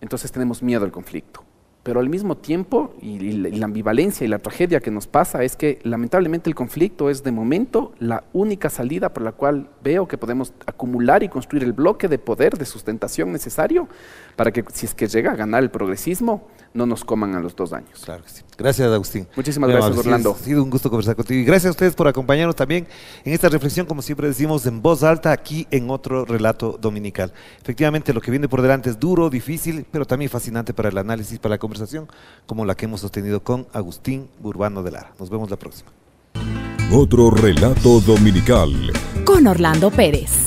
S2: entonces tenemos miedo al conflicto pero al mismo tiempo, y, la ambivalencia y la tragedia que nos pasa es que lamentablemente el conflicto es de momento la única salida por la cual veo que podemos acumular y construir el bloque de poder, de sustentación necesario para que si es que llega a ganar el progresismo, no nos coman a los dos años. Claro que sí.
S3: Gracias, Agustín. Muchísimas gracias, Orlando. ha sido un gusto conversar contigo. Y gracias a ustedes por acompañarnos también en esta reflexión, como siempre decimos, en voz alta, aquí en otro relato dominical. Efectivamente, lo que viene por delante es duro, difícil, pero también fascinante para el análisis, para la conversación, como la que hemos sostenido con Agustín Urbano de Lara. Nos vemos la próxima.
S1: Otro relato dominical. Con Orlando Pérez.